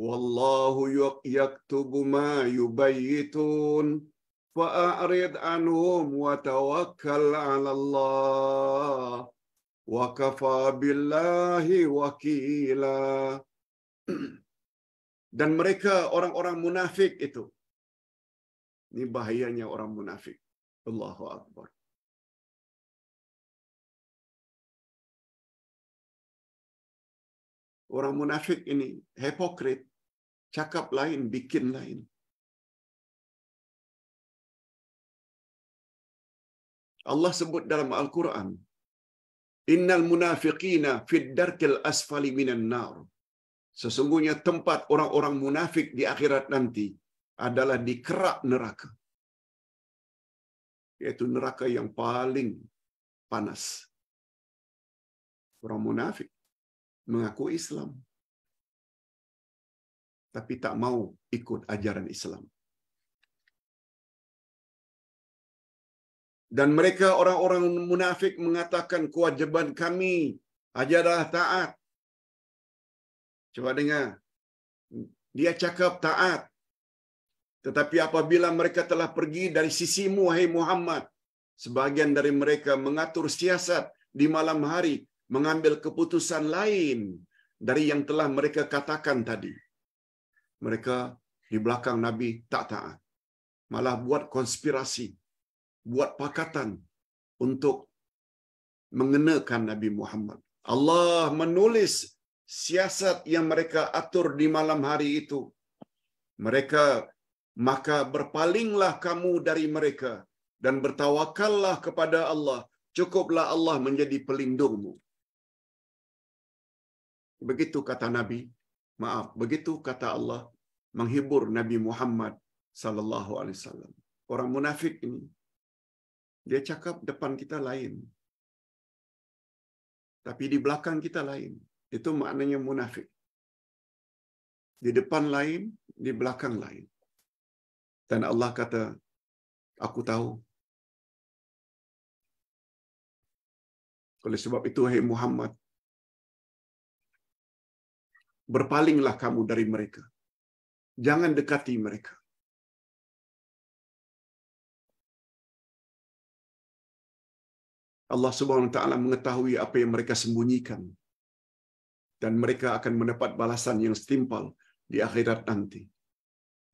Wallahu yaktubu ma yubayyitun fa'arid anhum wa tawakkal 'ala Allah wa kafa Dan mereka orang-orang munafik itu. Ini bahayanya orang munafik. Allahu Akbar. orang munafik ini, hipokrit, cakap lain, bikin lain. Allah sebut dalam Al-Quran, Innal munafiqina fid darkil asfali minan nar. Sesungguhnya tempat orang-orang munafik di akhirat nanti adalah di kerak neraka. Yaitu neraka yang paling panas. Orang munafik mengaku Islam. Tapi tak mau ikut ajaran Islam. Dan mereka orang-orang munafik mengatakan kewajiban kami adalah taat. Coba dengar. Dia cakap taat. Tetapi apabila mereka telah pergi dari sisi hai Muhammad, sebagian dari mereka mengatur siasat di malam hari mengambil keputusan lain dari yang telah mereka katakan tadi. Mereka di belakang Nabi tak taat. Malah buat konspirasi, buat pakatan untuk mengenakan Nabi Muhammad. Allah menulis siasat yang mereka atur di malam hari itu. Mereka, maka berpalinglah kamu dari mereka dan bertawakallah kepada Allah. Cukuplah Allah menjadi pelindungmu begitu kata Nabi, maaf, begitu kata Allah menghibur Nabi Muhammad sallallahu alaihi wasallam. Orang munafik ini dia cakap depan kita lain. Tapi di belakang kita lain. Itu maknanya munafik. Di depan lain, di belakang lain. Dan Allah kata, aku tahu. Oleh sebab itu, hai Muhammad, berpalinglah kamu dari mereka. Jangan dekati mereka. Allah Subhanahu wa taala mengetahui apa yang mereka sembunyikan dan mereka akan mendapat balasan yang setimpal di akhirat nanti.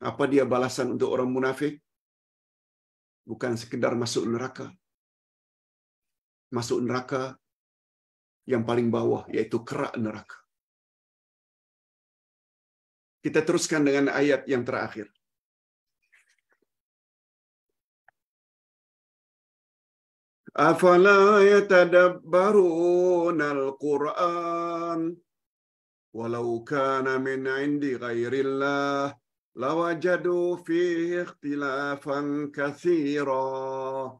Apa dia balasan untuk orang munafik? Bukan sekedar masuk neraka. Masuk neraka yang paling bawah yaitu kerak neraka. Kita teruskan dengan ayat yang terakhir. Afala yatadabbaruna al-Qur'an walau kana min indi ghairillah lawajadu fihi ikhtilafan katsira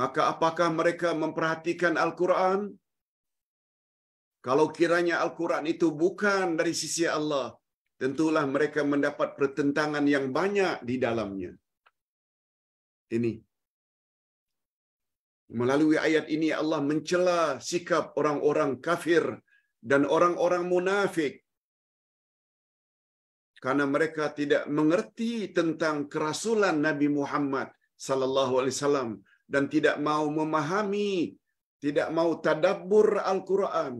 maka apakah mereka memperhatikan Al-Qur'an kalau kiranya Al-Quran itu bukan dari sisi Allah, tentulah mereka mendapat pertentangan yang banyak di dalamnya. Ini. Melalui ayat ini Allah mencela sikap orang-orang kafir dan orang-orang munafik karena mereka tidak mengerti tentang kerasulan Nabi Muhammad sallallahu alaihi wasallam dan tidak mau memahami, tidak mau tadabbur Al-Qur'an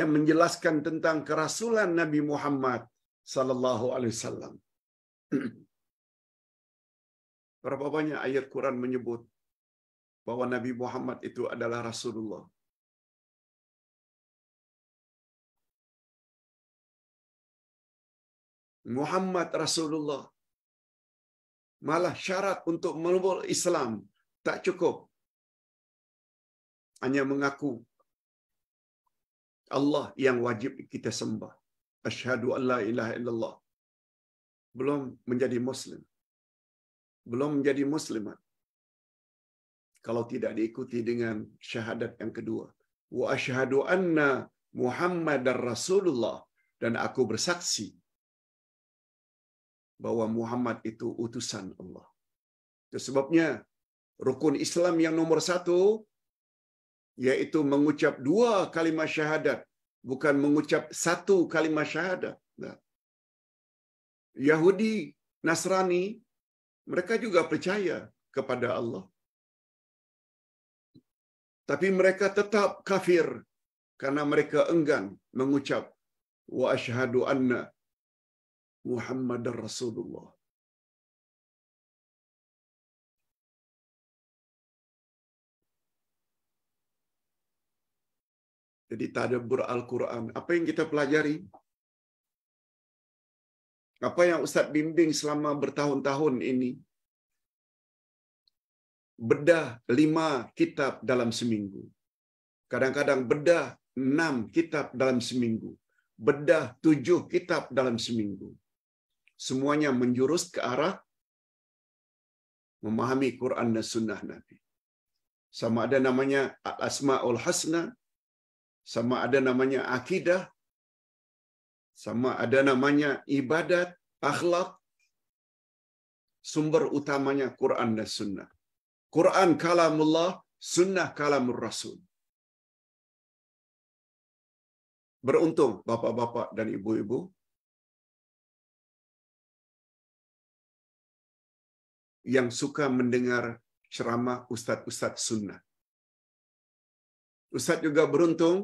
yang menjelaskan tentang kerasulan Nabi Muhammad sallallahu alaihi wasallam. [clears throat] Berapa banyak ayat Quran menyebut bahwa Nabi Muhammad itu adalah Rasulullah. Muhammad Rasulullah. Malah syarat untuk menubuh Islam tak cukup. Hanya mengaku Allah yang wajib kita sembah. asyhadu an ilaha illallah belum menjadi muslim belum menjadi muslimat kalau tidak diikuti dengan syahadat yang kedua wa asyhadu anna muhammadar rasulullah dan aku bersaksi bahwa Muhammad itu utusan Allah. Itu sebabnya rukun Islam yang nomor satu yaitu mengucap dua kalimat syahadat bukan mengucap satu kalimat syahadat. Nah. Yahudi, Nasrani, mereka juga percaya kepada Allah. Tapi mereka tetap kafir karena mereka enggan mengucap wa asyhadu anna Muhammadar Rasulullah. Jadi tadabbur Al-Quran. Apa yang kita pelajari? Apa yang Ustadz bimbing selama bertahun-tahun ini? Bedah lima kitab dalam seminggu. Kadang-kadang bedah enam kitab dalam seminggu. Bedah tujuh kitab dalam seminggu. Semuanya menjurus ke arah memahami Quran dan Sunnah Nabi. Sama ada namanya Al-Asma'ul Hasna, sama ada namanya akidah, sama ada namanya ibadat, akhlak. Sumber utamanya Quran dan Sunnah. Quran kalamullah, Sunnah kalamur Rasul. Beruntung bapak-bapak dan ibu-ibu yang suka mendengar ceramah ustadz-ustadz sunnah. Ustadz juga beruntung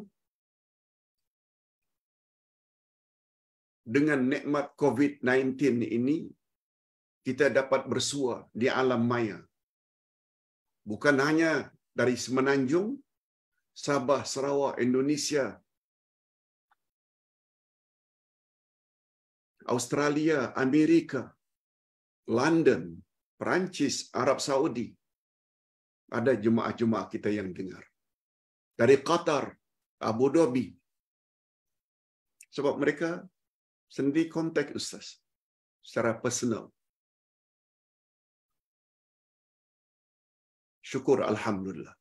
dengan nikmat COVID-19 ini kita dapat bersua di alam maya. Bukan hanya dari Semenanjung, Sabah, Sarawak, Indonesia, Australia, Amerika, London, Perancis, Arab Saudi. Ada jemaah-jemaah kita yang dengar. Dari Qatar, Abu Dhabi. Sebab mereka sendiri kontak ustaz secara personal. Syukur alhamdulillah.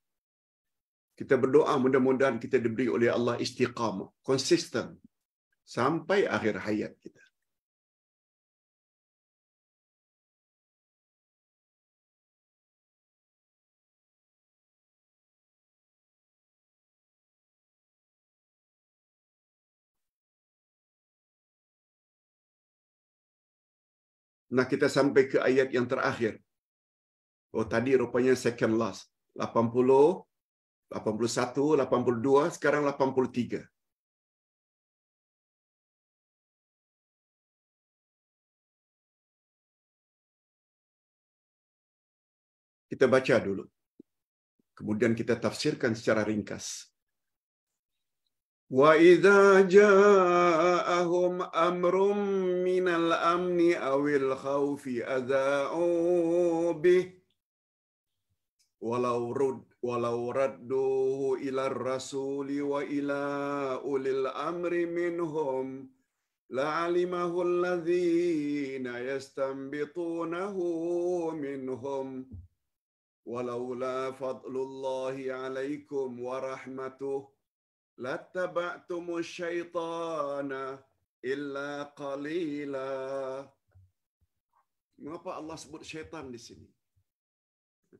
Kita berdoa mudah-mudahan kita diberi oleh Allah istiqamah, konsisten sampai akhir hayat kita. Nah, kita sampai ke ayat yang terakhir. Oh, tadi rupanya second last. 80, 81, 82, sekarang 83. Kita baca dulu. Kemudian kita tafsirkan secara ringkas. واذا جاءهم امر من الامن او الخوف اذاعوا به ولو رد ولو ردوه الى الرسول والى اولي الامر منهم لعلمه الذين يستنبطونه منهم ولولا فضل الله عليكم ورحمته lataba'tumu syaitana illa qalila. Mengapa Allah sebut syaitan di sini? [laughs]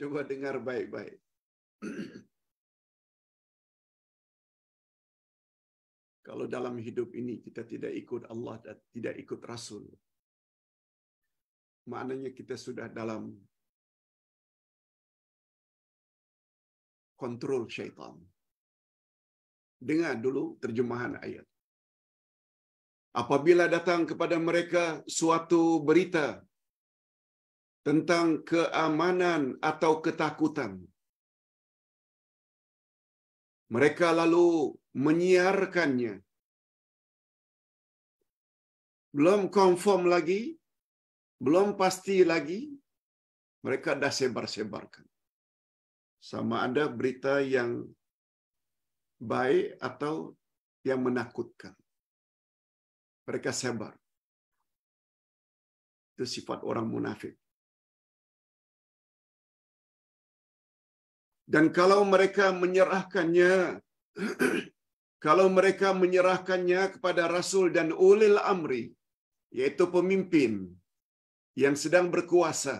Coba dengar baik-baik. [clears throat] Kalau dalam hidup ini kita tidak ikut Allah dan tidak ikut Rasul, maknanya kita sudah dalam kontrol syaitan. Dengar dulu terjemahan ayat. Apabila datang kepada mereka suatu berita tentang keamanan atau ketakutan, mereka lalu menyiarkannya. Belum konform lagi, belum pasti lagi, mereka dah sebar-sebarkan. Sama ada berita yang baik atau yang menakutkan. Mereka sabar. Itu sifat orang munafik. Dan kalau mereka menyerahkannya, [clears throat] kalau mereka menyerahkannya kepada Rasul dan ulil amri, yaitu pemimpin yang sedang berkuasa,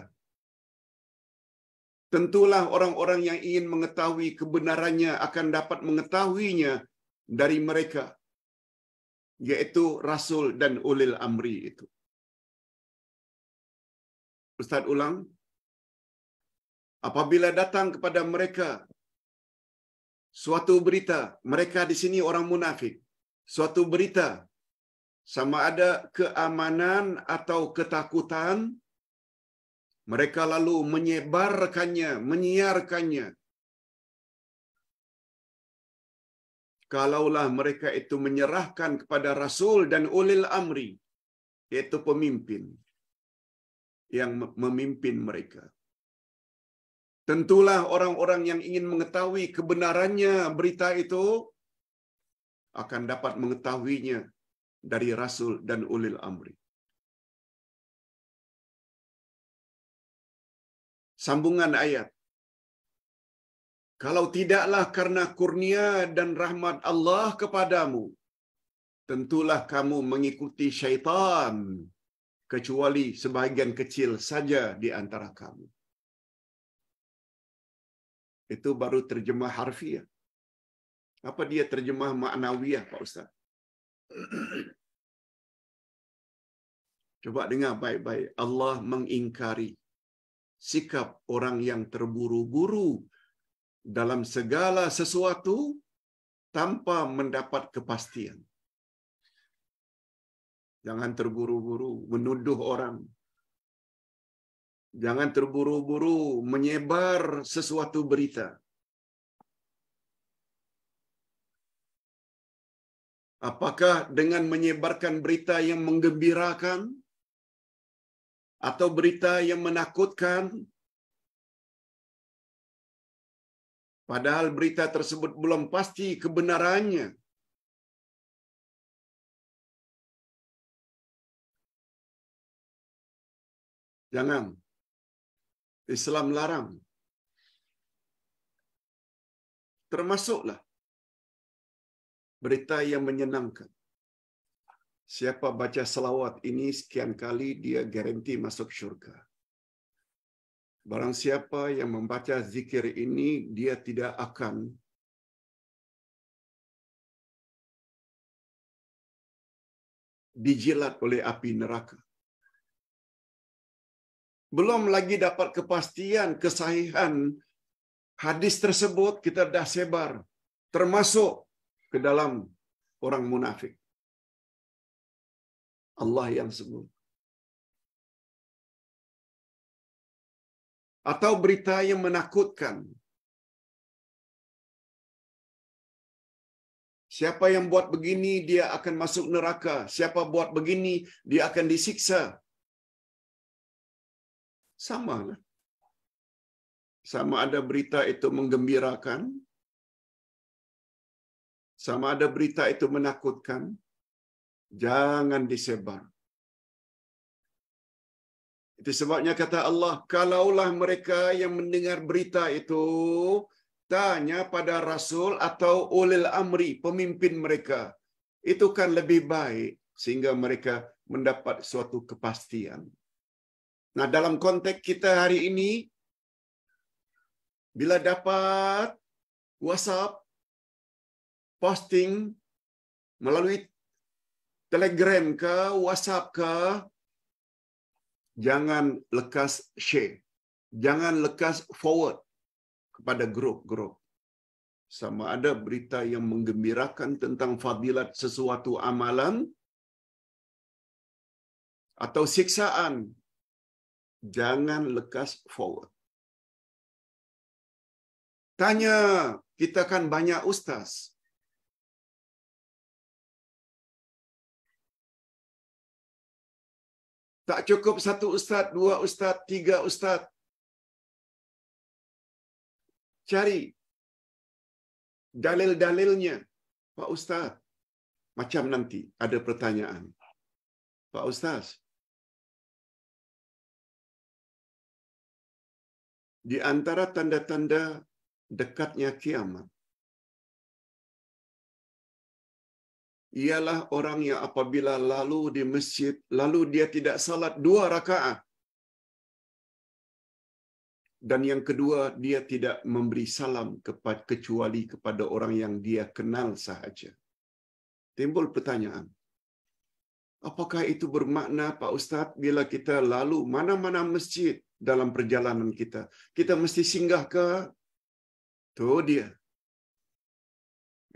Tentulah orang-orang yang ingin mengetahui kebenarannya akan dapat mengetahuinya dari mereka, yaitu Rasul dan Ulil Amri itu. Ustaz ulang, apabila datang kepada mereka suatu berita, mereka di sini orang munafik, suatu berita sama ada keamanan atau ketakutan mereka lalu menyebarkannya, menyiarkannya. Kalaulah mereka itu menyerahkan kepada Rasul dan ulil amri, yaitu pemimpin yang memimpin mereka. Tentulah orang-orang yang ingin mengetahui kebenarannya berita itu akan dapat mengetahuinya dari Rasul dan ulil amri. sambungan ayat. Kalau tidaklah karena kurnia dan rahmat Allah kepadamu, tentulah kamu mengikuti syaitan, kecuali sebagian kecil saja di antara kamu. Itu baru terjemah harfiah. Apa dia terjemah maknawiah, Pak Ustaz? [clears throat] Coba dengar baik-baik. Allah mengingkari sikap orang yang terburu-buru dalam segala sesuatu tanpa mendapat kepastian. Jangan terburu-buru menuduh orang. Jangan terburu-buru menyebar sesuatu berita. Apakah dengan menyebarkan berita yang menggembirakan atau berita yang menakutkan, padahal berita tersebut belum pasti kebenarannya. Jangan. Islam larang. Termasuklah berita yang menyenangkan. Siapa baca selawat ini sekian kali dia garanti masuk syurga. Barang siapa yang membaca zikir ini dia tidak akan dijilat oleh api neraka. Belum lagi dapat kepastian kesahihan hadis tersebut kita dah sebar termasuk ke dalam orang munafik. Allah yang sembuh Atau berita yang menakutkan. Siapa yang buat begini, dia akan masuk neraka. Siapa buat begini, dia akan disiksa. Sama Sama ada berita itu menggembirakan. Sama ada berita itu menakutkan Jangan disebar. Itu sebabnya kata Allah, kalaulah mereka yang mendengar berita itu, tanya pada Rasul atau ulil amri, pemimpin mereka. Itu kan lebih baik, sehingga mereka mendapat suatu kepastian. Nah, dalam konteks kita hari ini, bila dapat WhatsApp, posting melalui Telegram ke, WhatsApp ke, jangan lekas share. Jangan lekas forward kepada grup-grup. Sama ada berita yang menggembirakan tentang fadilat sesuatu amalan atau siksaan, jangan lekas forward. Tanya, kita kan banyak ustaz, Tak cukup satu ustadz, dua ustadz, tiga ustadz. Cari dalil-dalilnya. Pak ustadz. macam nanti ada pertanyaan. Pak Ustaz, di antara tanda-tanda dekatnya kiamat ialah orang yang apabila lalu di masjid, lalu dia tidak salat dua rakaat. Dan yang kedua, dia tidak memberi salam kepada, kecuali kepada orang yang dia kenal sahaja. Timbul pertanyaan, apakah itu bermakna Pak Ustaz bila kita lalu mana-mana masjid dalam perjalanan kita? Kita mesti singgah ke? Itu dia.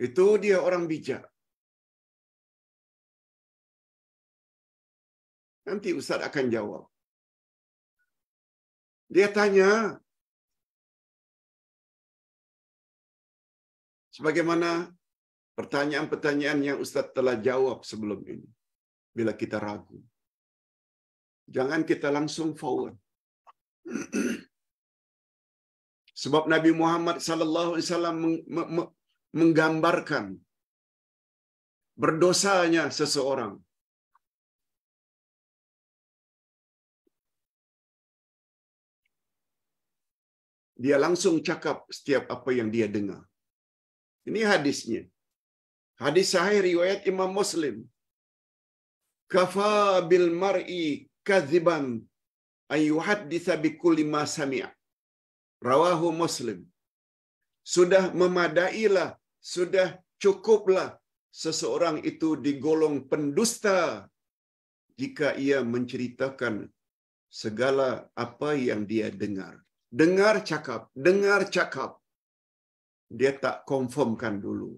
Itu dia orang bijak. Nanti Ustaz akan jawab. Dia tanya, sebagaimana pertanyaan-pertanyaan yang Ustaz telah jawab sebelum ini. Bila kita ragu. Jangan kita langsung forward. [clears throat] Sebab Nabi Muhammad SAW menggambarkan berdosanya seseorang dia langsung cakap setiap apa yang dia dengar. Ini hadisnya. Hadis sahih riwayat Imam Muslim. Kafa bil mar'i kadziban yuhaddisa bi kulli ma sami'a. Rawahu Muslim. Sudah memadailah, sudah cukuplah seseorang itu digolong pendusta jika ia menceritakan segala apa yang dia dengar dengar cakap, dengar cakap. Dia tak konfirmkan dulu.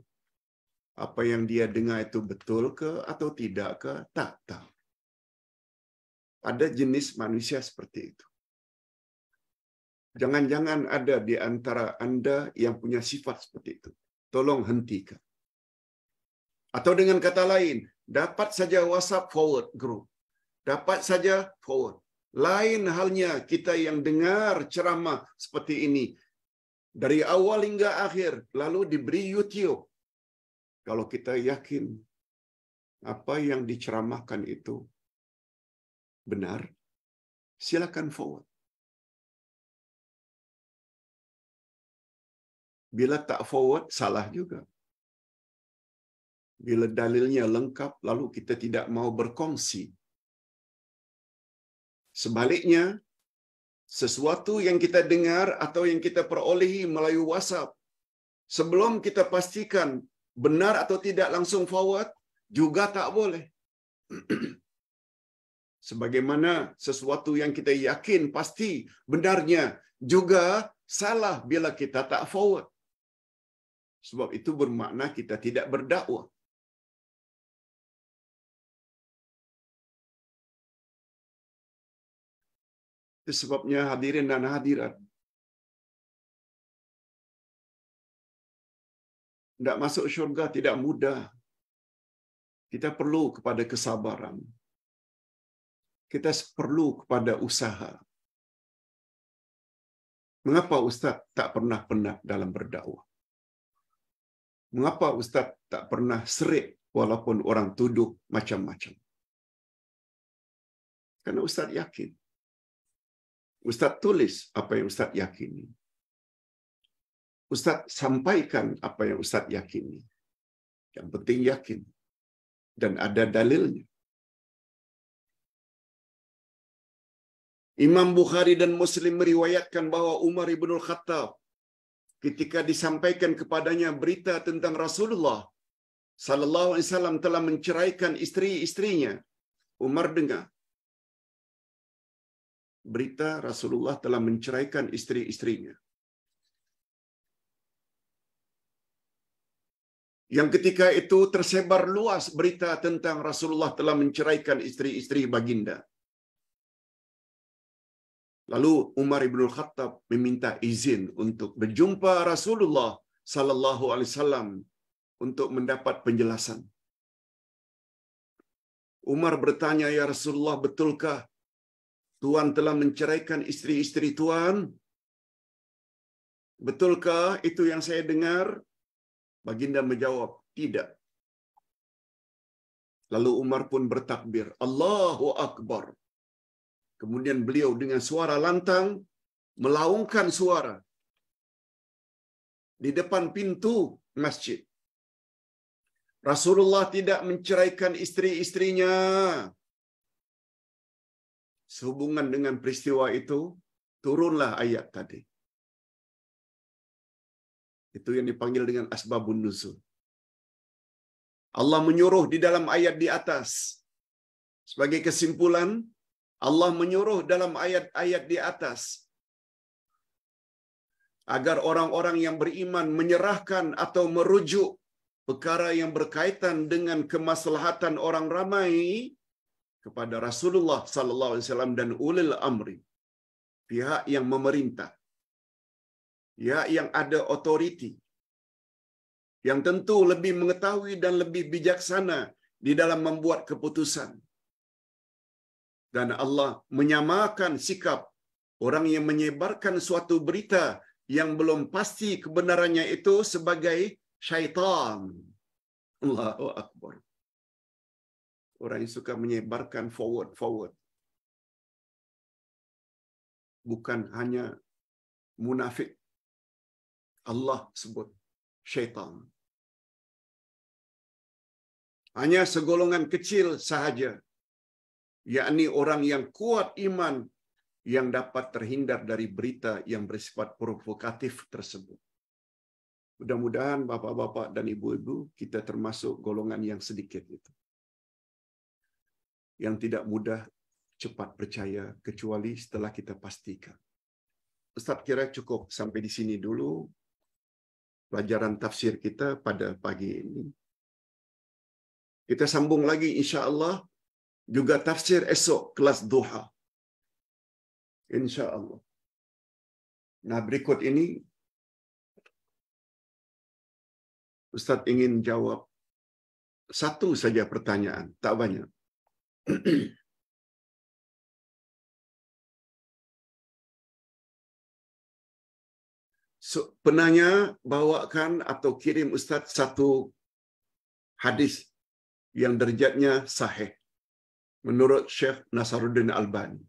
Apa yang dia dengar itu betul ke atau tidak ke, tak tahu. Ada jenis manusia seperti itu. Jangan-jangan ada di antara Anda yang punya sifat seperti itu. Tolong hentikan. Atau dengan kata lain, dapat saja WhatsApp forward group. Dapat saja forward lain halnya kita yang dengar ceramah seperti ini. Dari awal hingga akhir, lalu diberi YouTube. Kalau kita yakin apa yang diceramahkan itu benar, silakan forward. Bila tak forward, salah juga. Bila dalilnya lengkap, lalu kita tidak mau berkongsi, Sebaliknya, sesuatu yang kita dengar atau yang kita perolehi melalui WhatsApp, sebelum kita pastikan benar atau tidak langsung forward, juga tak boleh. [clears throat] Sebagaimana sesuatu yang kita yakin pasti benarnya juga salah bila kita tak forward. Sebab itu bermakna kita tidak berdakwah. sebabnya hadirin dan hadirat. Tidak masuk syurga tidak mudah. Kita perlu kepada kesabaran. Kita perlu kepada usaha. Mengapa Ustaz tak pernah penat dalam berdakwah? Mengapa Ustaz tak pernah serik walaupun orang tuduh macam-macam? Karena Ustaz yakin Ustadz tulis apa yang Ustadz yakini. Ustadz sampaikan apa yang Ustadz yakini. Yang penting yakin. Dan ada dalilnya. Imam Bukhari dan Muslim meriwayatkan bahwa Umar ibn Khattab ketika disampaikan kepadanya berita tentang Rasulullah sallallahu alaihi wasallam telah menceraikan istri-istrinya. Umar dengar berita Rasulullah telah menceraikan istri-istrinya. Yang ketika itu tersebar luas berita tentang Rasulullah telah menceraikan istri-istri baginda. Lalu Umar ibnul Khattab meminta izin untuk berjumpa Rasulullah sallallahu alaihi wasallam untuk mendapat penjelasan. Umar bertanya, "Ya Rasulullah, betulkah Tuhan telah menceraikan istri-istri Tuhan, Betulkah itu yang saya dengar? Baginda menjawab, tidak. Lalu Umar pun bertakbir, Allahu Akbar. Kemudian beliau dengan suara lantang melaungkan suara di depan pintu masjid. Rasulullah tidak menceraikan istri-istrinya sehubungan dengan peristiwa itu, turunlah ayat tadi. Itu yang dipanggil dengan asbabun nuzul. Allah menyuruh di dalam ayat di atas. Sebagai kesimpulan, Allah menyuruh dalam ayat-ayat di atas agar orang-orang yang beriman menyerahkan atau merujuk perkara yang berkaitan dengan kemaslahatan orang ramai kepada Rasulullah sallallahu alaihi wasallam dan ulil amri pihak yang memerintah ya yang ada otoriti yang tentu lebih mengetahui dan lebih bijaksana di dalam membuat keputusan dan Allah menyamakan sikap orang yang menyebarkan suatu berita yang belum pasti kebenarannya itu sebagai syaitan Allahu akbar Orang yang suka menyebarkan forward, forward. Bukan hanya munafik. Allah sebut syaitan. Hanya segolongan kecil sahaja, yakni orang yang kuat iman yang dapat terhindar dari berita yang bersifat provokatif tersebut. Mudah-mudahan bapak-bapak dan ibu-ibu kita termasuk golongan yang sedikit itu yang tidak mudah cepat percaya kecuali setelah kita pastikan. Ustaz kira cukup sampai di sini dulu pelajaran tafsir kita pada pagi ini. Kita sambung lagi insya Allah juga tafsir esok kelas duha. Insya Allah. Nah berikut ini Ustadz ingin jawab satu saja pertanyaan, tak banyak. [clears throat] so, penanya bawakan atau kirim Ustadz satu hadis yang derajatnya sahih menurut Syekh Nasaruddin Albani.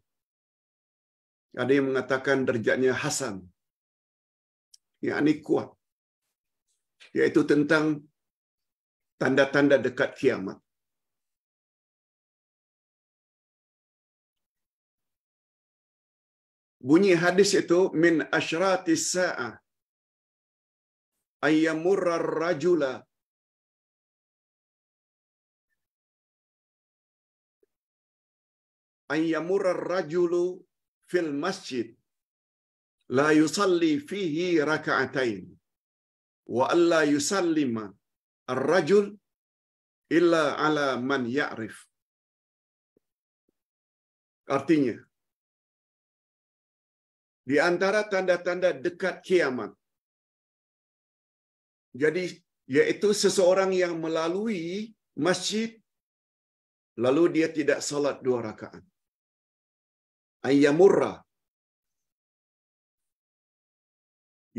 Ada yang mengatakan derajatnya hasan. Yang ini kuat. Yaitu tentang tanda-tanda dekat kiamat. bunyi hadis itu min asyratis sa'ah ayyamurra rajula ayyamurra rajulu fil masjid la yusalli fihi raka'atain wa alla yusallima ar-rajul illa ala man ya'rif artinya Di antara tanda-tanda dekat kiamat. Jadi yaitu seseorang yang melalui masjid lalu dia tidak salat dua rakaat. Ayyamurra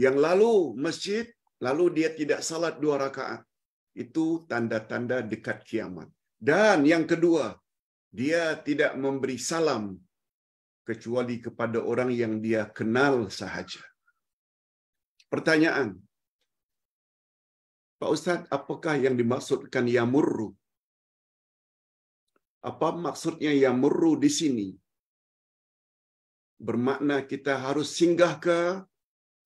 yang lalu masjid lalu dia tidak salat dua rakaat. Itu tanda-tanda dekat kiamat. Dan yang kedua, dia tidak memberi salam kecuali kepada orang yang dia kenal sahaja. Pertanyaan, Pak Ustaz, apakah yang dimaksudkan yamurru? Apa maksudnya yamurru di sini? Bermakna kita harus singgah ke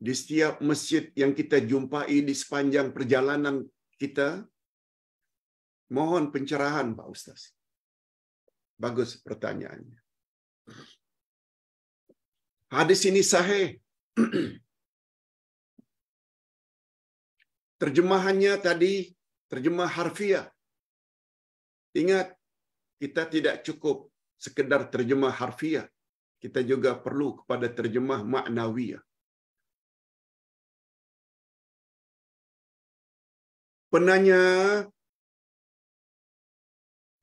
di setiap masjid yang kita jumpai di sepanjang perjalanan kita? Mohon pencerahan Pak Ustaz. Bagus pertanyaannya. Hadis ini sahih. Terjemahannya tadi terjemah harfiah. Ingat, kita tidak cukup sekedar terjemah harfiah. Kita juga perlu kepada terjemah maknawiyah. Penanya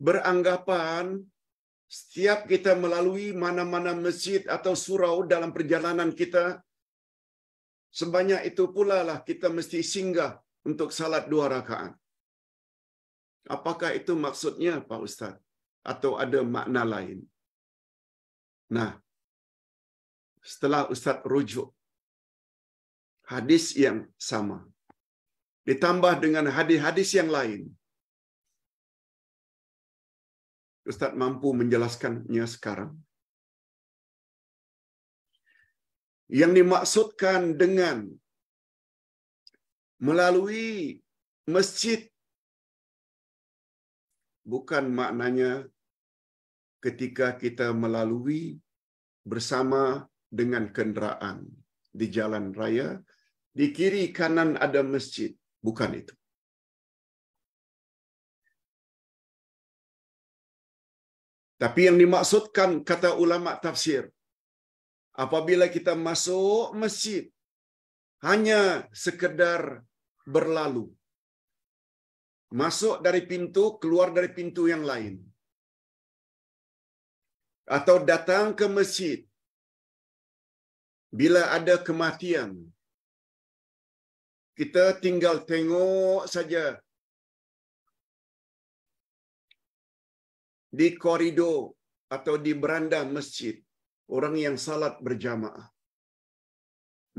beranggapan setiap kita melalui mana-mana masjid atau surau dalam perjalanan kita, sebanyak itu pula lah kita mesti singgah untuk salat dua rakaat. Apakah itu maksudnya Pak Ustaz? Atau ada makna lain? Nah, setelah Ustaz rujuk hadis yang sama, ditambah dengan hadis-hadis yang lain, Ustadz mampu menjelaskannya sekarang. Yang dimaksudkan dengan melalui masjid bukan maknanya ketika kita melalui bersama dengan kendaraan di jalan raya, di kiri kanan ada masjid, bukan itu. Tapi yang dimaksudkan kata ulama tafsir, apabila kita masuk masjid hanya sekedar berlalu. Masuk dari pintu, keluar dari pintu yang lain. Atau datang ke masjid bila ada kematian. Kita tinggal tengok saja di koridor atau di beranda masjid orang yang salat berjamaah.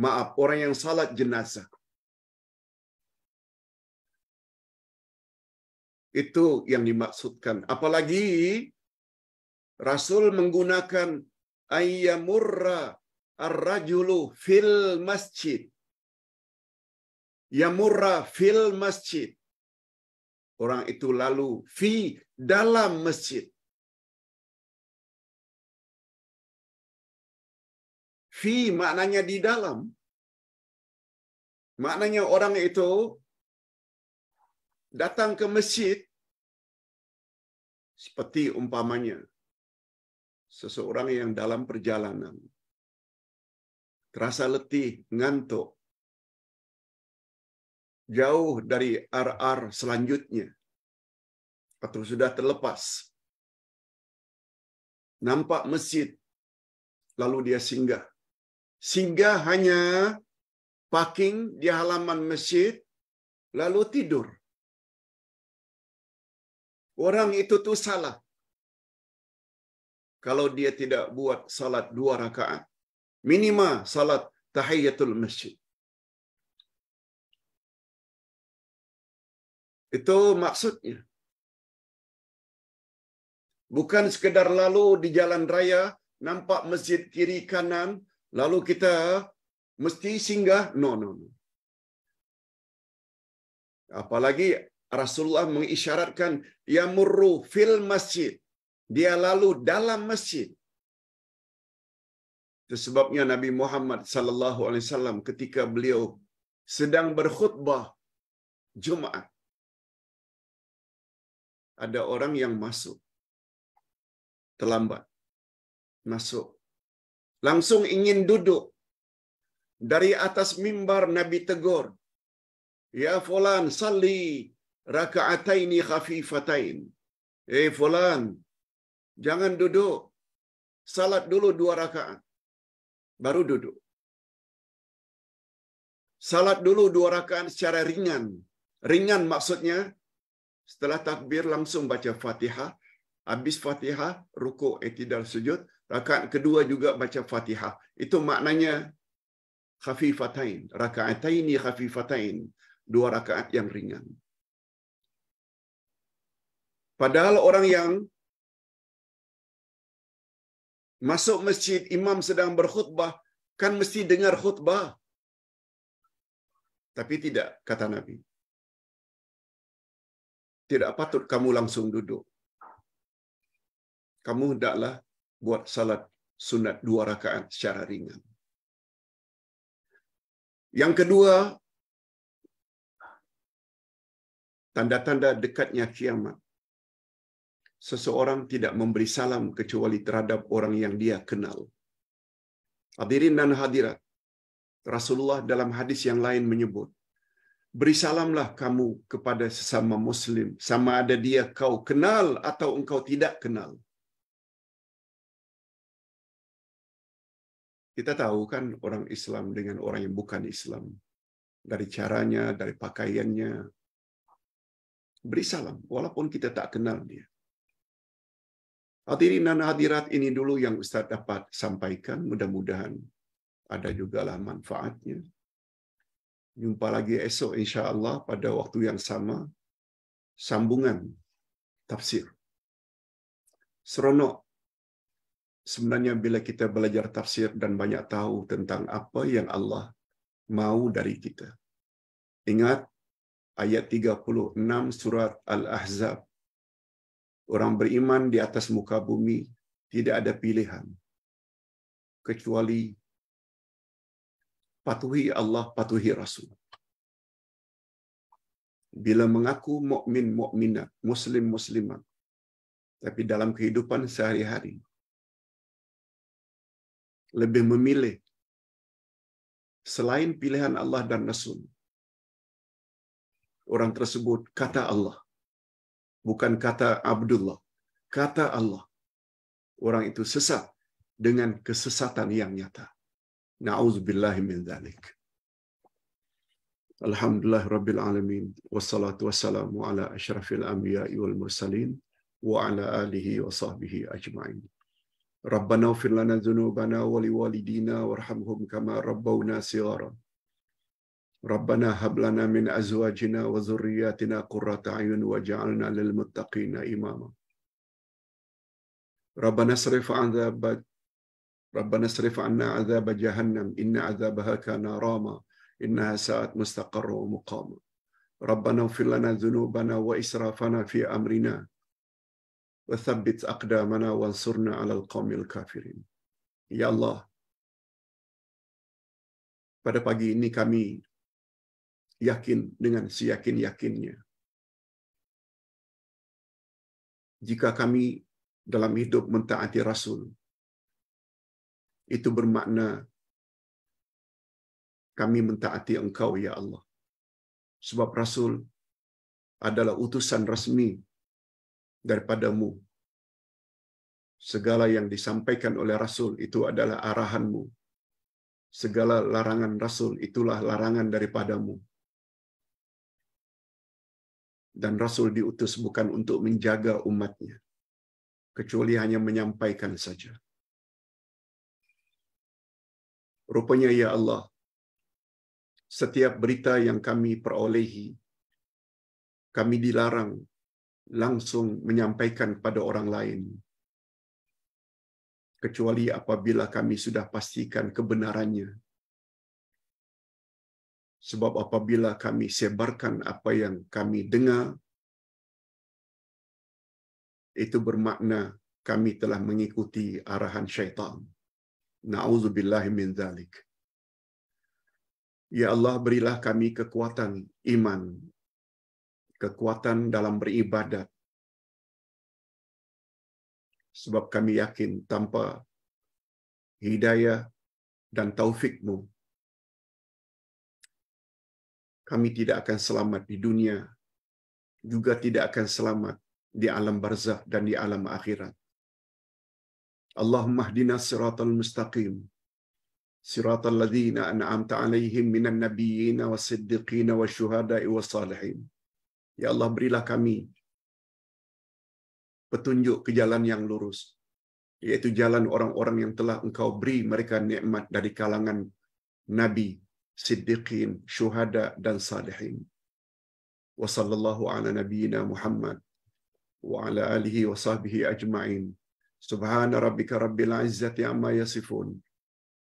Maaf, orang yang salat jenazah. Itu yang dimaksudkan. Apalagi Rasul menggunakan ayyamurra ar-rajulu fil masjid. Yamurra fil masjid. Orang itu lalu fi dalam masjid. Fi maknanya di dalam. Maknanya orang itu datang ke masjid seperti umpamanya seseorang yang dalam perjalanan terasa letih, ngantuk, jauh dari RR selanjutnya atau sudah terlepas. Nampak masjid, lalu dia singgah. Singgah hanya parking di halaman masjid, lalu tidur. Orang itu tuh salah. Kalau dia tidak buat salat dua rakaat. Minimal salat tahiyatul masjid. Itu maksudnya. Bukan sekedar lalu di jalan raya, nampak masjid kiri kanan, lalu kita mesti singgah. No, no, no. Apalagi Rasulullah mengisyaratkan ia murru fil masjid. Dia lalu dalam masjid. Itu sebabnya Nabi Muhammad sallallahu alaihi wasallam ketika beliau sedang berkhutbah Jumaat ada orang yang masuk terlambat masuk. Langsung ingin duduk. Dari atas mimbar Nabi tegur. Ya fulan salli rakaataini khafifatain. Eh fulan, jangan duduk. Salat dulu dua rakaat. Baru duduk. Salat dulu dua rakaat secara ringan. Ringan maksudnya setelah takbir langsung baca Fatihah, habis Fatihah rukuk i'tidal sujud rakaat kedua juga baca Fatihah itu maknanya khafifatain rakaataini khafifatain dua rakaat yang ringan padahal orang yang masuk masjid imam sedang berkhutbah kan mesti dengar khutbah tapi tidak kata nabi tidak patut kamu langsung duduk kamu hendaklah buat salat sunat dua rakaat secara ringan. Yang kedua, tanda-tanda dekatnya kiamat. Seseorang tidak memberi salam kecuali terhadap orang yang dia kenal. Hadirin dan hadirat, Rasulullah dalam hadis yang lain menyebut, beri salamlah kamu kepada sesama muslim, sama ada dia kau kenal atau engkau tidak kenal. Kita tahu kan orang Islam dengan orang yang bukan Islam. Dari caranya, dari pakaiannya. Beri salam, walaupun kita tak kenal dia. Hadirin dan hadirat ini dulu yang Ustaz dapat sampaikan. Mudah-mudahan ada juga lah manfaatnya. Jumpa lagi esok insya Allah pada waktu yang sama. Sambungan tafsir. Seronok Sebenarnya bila kita belajar tafsir dan banyak tahu tentang apa yang Allah mau dari kita. Ingat ayat 36 surat Al-Ahzab. Orang beriman di atas muka bumi tidak ada pilihan kecuali patuhi Allah, patuhi Rasul. Bila mengaku mukmin mukminat, muslim muslimat, tapi dalam kehidupan sehari-hari lebih memilih selain pilihan Allah dan Rasul. Orang tersebut kata Allah, bukan kata Abdullah, kata Allah. Orang itu sesat dengan kesesatan yang nyata. Na'udzubillahi min dzalik. Alhamdulillah rabbil alamin wassalatu wassalamu ala asyrafil anbiya'i wal mursalin wa ala alihi wa sahbihi ajma'in. ربنا اغفر لنا ذنوبنا ولوالدينا وارحمهم كما ربونا صغارا ربنا هب لنا من ازواجنا وذرياتنا قرة اعين واجعلنا للمتقين اماما ربنا اصرف عذاب ربنا اصرف عنا عذاب جهنم ان عذابها كان راما انها ساءت مستقرا ومقاما ربنا اغفر لنا ذنوبنا واسرافنا في امرنا وثبت أقدامنا وانصرنا على القوم الكافرين Ya Allah, pada pagi ini kami yakin dengan seyakin-yakinnya. Jika kami dalam hidup mentaati Rasul, itu bermakna kami mentaati Engkau, ya Allah. Sebab Rasul adalah utusan resmi daripadamu. Segala yang disampaikan oleh Rasul itu adalah arahanmu. Segala larangan Rasul itulah larangan daripadamu. Dan Rasul diutus bukan untuk menjaga umatnya, kecuali hanya menyampaikan saja. Rupanya, Ya Allah, setiap berita yang kami perolehi, kami dilarang langsung menyampaikan kepada orang lain. Kecuali apabila kami sudah pastikan kebenarannya. Sebab apabila kami sebarkan apa yang kami dengar, itu bermakna kami telah mengikuti arahan syaitan. Na'udzubillahi min zalik. Ya Allah, berilah kami kekuatan iman kekuatan dalam beribadat. Sebab kami yakin tanpa hidayah dan taufikmu, kami tidak akan selamat di dunia, juga tidak akan selamat di alam barzah dan di alam akhirat. Allahumma hdina siratal mustaqim. Siratal ladzina an'amta alaihim minan nabiyyin was wa wasyuhada'i wa salihin Ya Allah berilah kami petunjuk ke jalan yang lurus, yaitu jalan orang-orang yang telah engkau beri mereka nikmat dari kalangan nabi, siddiqin, syuhada dan salihin. Wa sallallahu ala nabiyyina Muhammad wa ala alihi wa sahbihi ajma'in. Subhana rabbika rabbil izzati amma yasifun.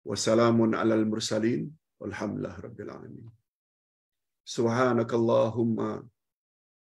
Wa salamun al mursalin. Walhamdulillah rabbil alamin. Subhanakallahumma